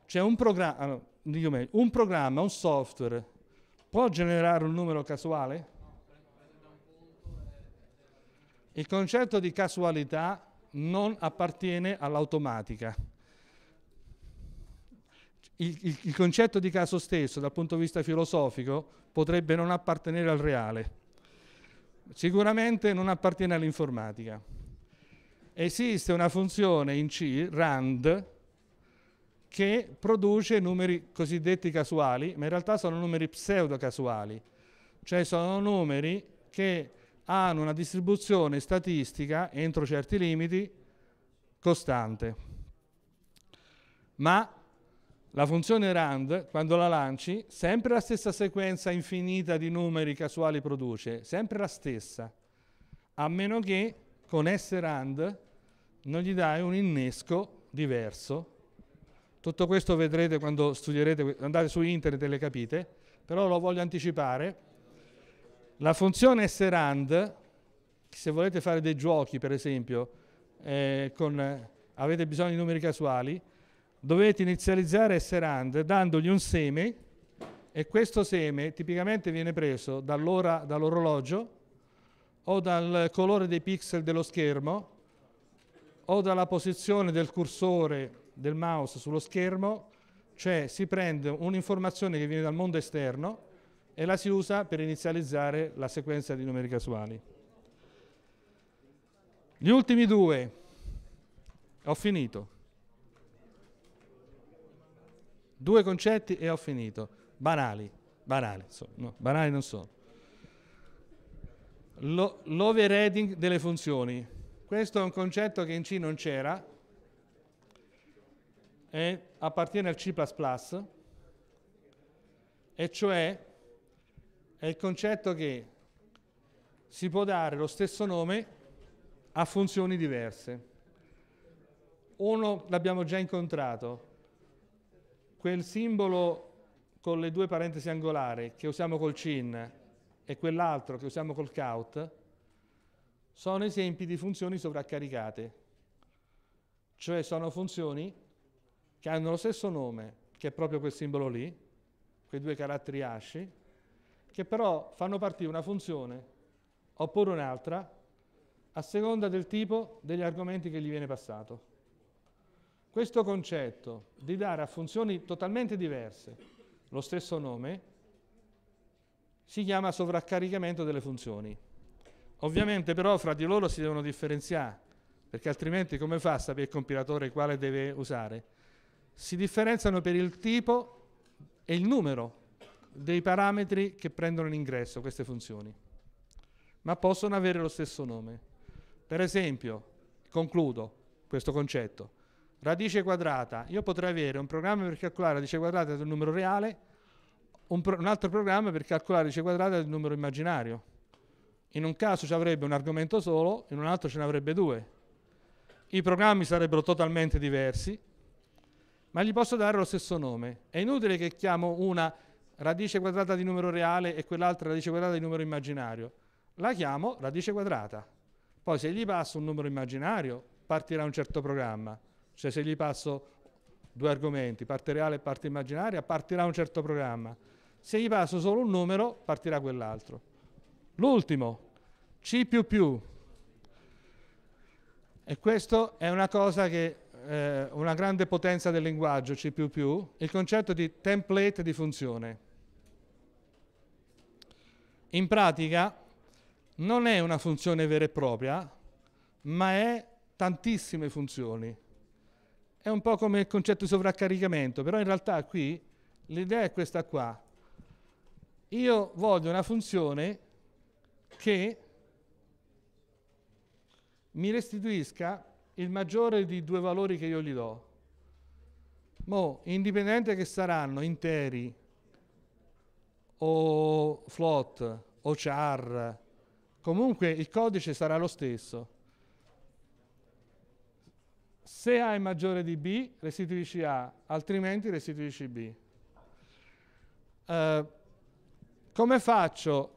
C'è un programma, ah, no, un programma, un software, può generare un numero casuale? Il concetto di casualità non appartiene all'automatica. Il, il, il, concetto di caso stesso, dal punto di vista filosofico, potrebbe non appartenere al reale. Sicuramente non appartiene all'informatica. Esiste una funzione in C, RAND, che produce numeri cosiddetti casuali, ma in realtà sono numeri pseudo-casuali, cioè sono numeri che hanno una distribuzione statistica entro certi limiti costante. Ma la funzione RAND, quando la lanci, sempre la stessa sequenza infinita di numeri casuali produce, sempre la stessa, a meno che con SRAND non gli dai un innesco diverso. Tutto questo vedrete quando studierete, andate su internet e le capite, però lo voglio anticipare la funzione strand, se volete fare dei giochi per esempio, eh, con, eh, avete bisogno di numeri casuali, dovete inizializzare strand dandogli un seme e questo seme tipicamente viene preso dall'ora, dall'orologio o dal colore dei pixel dello schermo o dalla posizione del cursore del mouse sullo schermo, cioè si prende un'informazione che viene dal mondo esterno e la si usa per inizializzare la sequenza di numeri casuali. Gli ultimi due, ho finito. Due concetti e ho finito. Banali, banali, insomma, no, banali non sono. Lo, l'overriding delle funzioni. Questo è un concetto che in C non c'era, e appartiene al C++, e cioè è il concetto che si può dare lo stesso nome a funzioni diverse. Uno l'abbiamo già incontrato, quel simbolo con le due parentesi angolari che usiamo col CIN e quell'altro che usiamo col CAUT sono esempi di funzioni sovraccaricate, cioè sono funzioni che hanno lo stesso nome, che è proprio quel simbolo lì, quei due caratteri asci, che però fanno partire una funzione oppure un'altra a seconda del tipo degli argomenti che gli viene passato. Questo concetto di dare a funzioni totalmente diverse lo stesso nome si chiama sovraccaricamento delle funzioni. Ovviamente però fra di loro si devono differenziare, perché altrimenti come fa a sapere il compilatore quale deve usare? Si differenziano per il tipo e il numero dei parametri che prendono l'ingresso, queste funzioni, ma possono avere lo stesso nome. Per esempio, concludo questo concetto, radice quadrata, io potrei avere un programma per calcolare la radice quadrata del numero reale, un, pro- un altro programma per calcolare la radice quadrata del numero immaginario. In un caso ci avrebbe un argomento solo, in un altro ce ne avrebbe due. I programmi sarebbero totalmente diversi, ma gli posso dare lo stesso nome. È inutile che chiamo una radice quadrata di numero reale e quell'altra radice quadrata di numero immaginario. La chiamo radice quadrata. Poi se gli passo un numero immaginario partirà un certo programma, cioè se gli passo due argomenti, parte reale e parte immaginaria, partirà un certo programma. Se gli passo solo un numero partirà quell'altro. L'ultimo, C++. E questa è una cosa che eh, una grande potenza del linguaggio C++, il concetto di template di funzione in pratica non è una funzione vera e propria, ma è tantissime funzioni. È un po' come il concetto di sovraccaricamento, però in realtà qui l'idea è questa qua. Io voglio una funzione che mi restituisca il maggiore di due valori che io gli do. Mo, indipendente che saranno interi, o float o char, comunque il codice sarà lo stesso. Se A è maggiore di B, restituisci A, altrimenti restituisci B. Uh, come faccio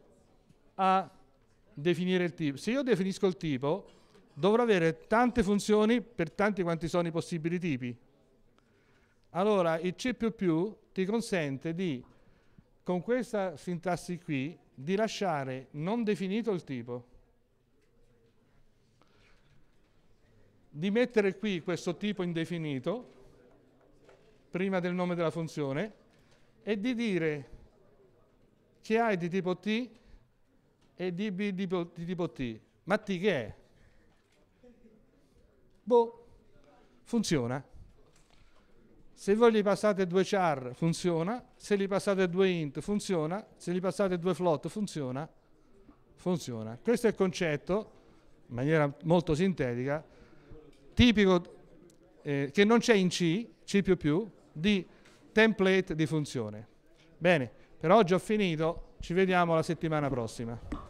a definire il tipo? Se io definisco il tipo, dovrò avere tante funzioni per tanti quanti sono i possibili tipi. Allora, il C++ ti consente di con questa sintassi qui di lasciare non definito il tipo, di mettere qui questo tipo indefinito prima del nome della funzione e di dire che hai di tipo t e db di, di, di tipo t. Ma t che è? Boh, funziona. Se voi gli passate due char funziona, se gli passate due int funziona, se gli passate due float funziona, funziona. Questo è il concetto, in maniera molto sintetica, tipico eh, che non c'è in C, C++, di template di funzione. Bene, per oggi ho finito, ci vediamo la settimana prossima.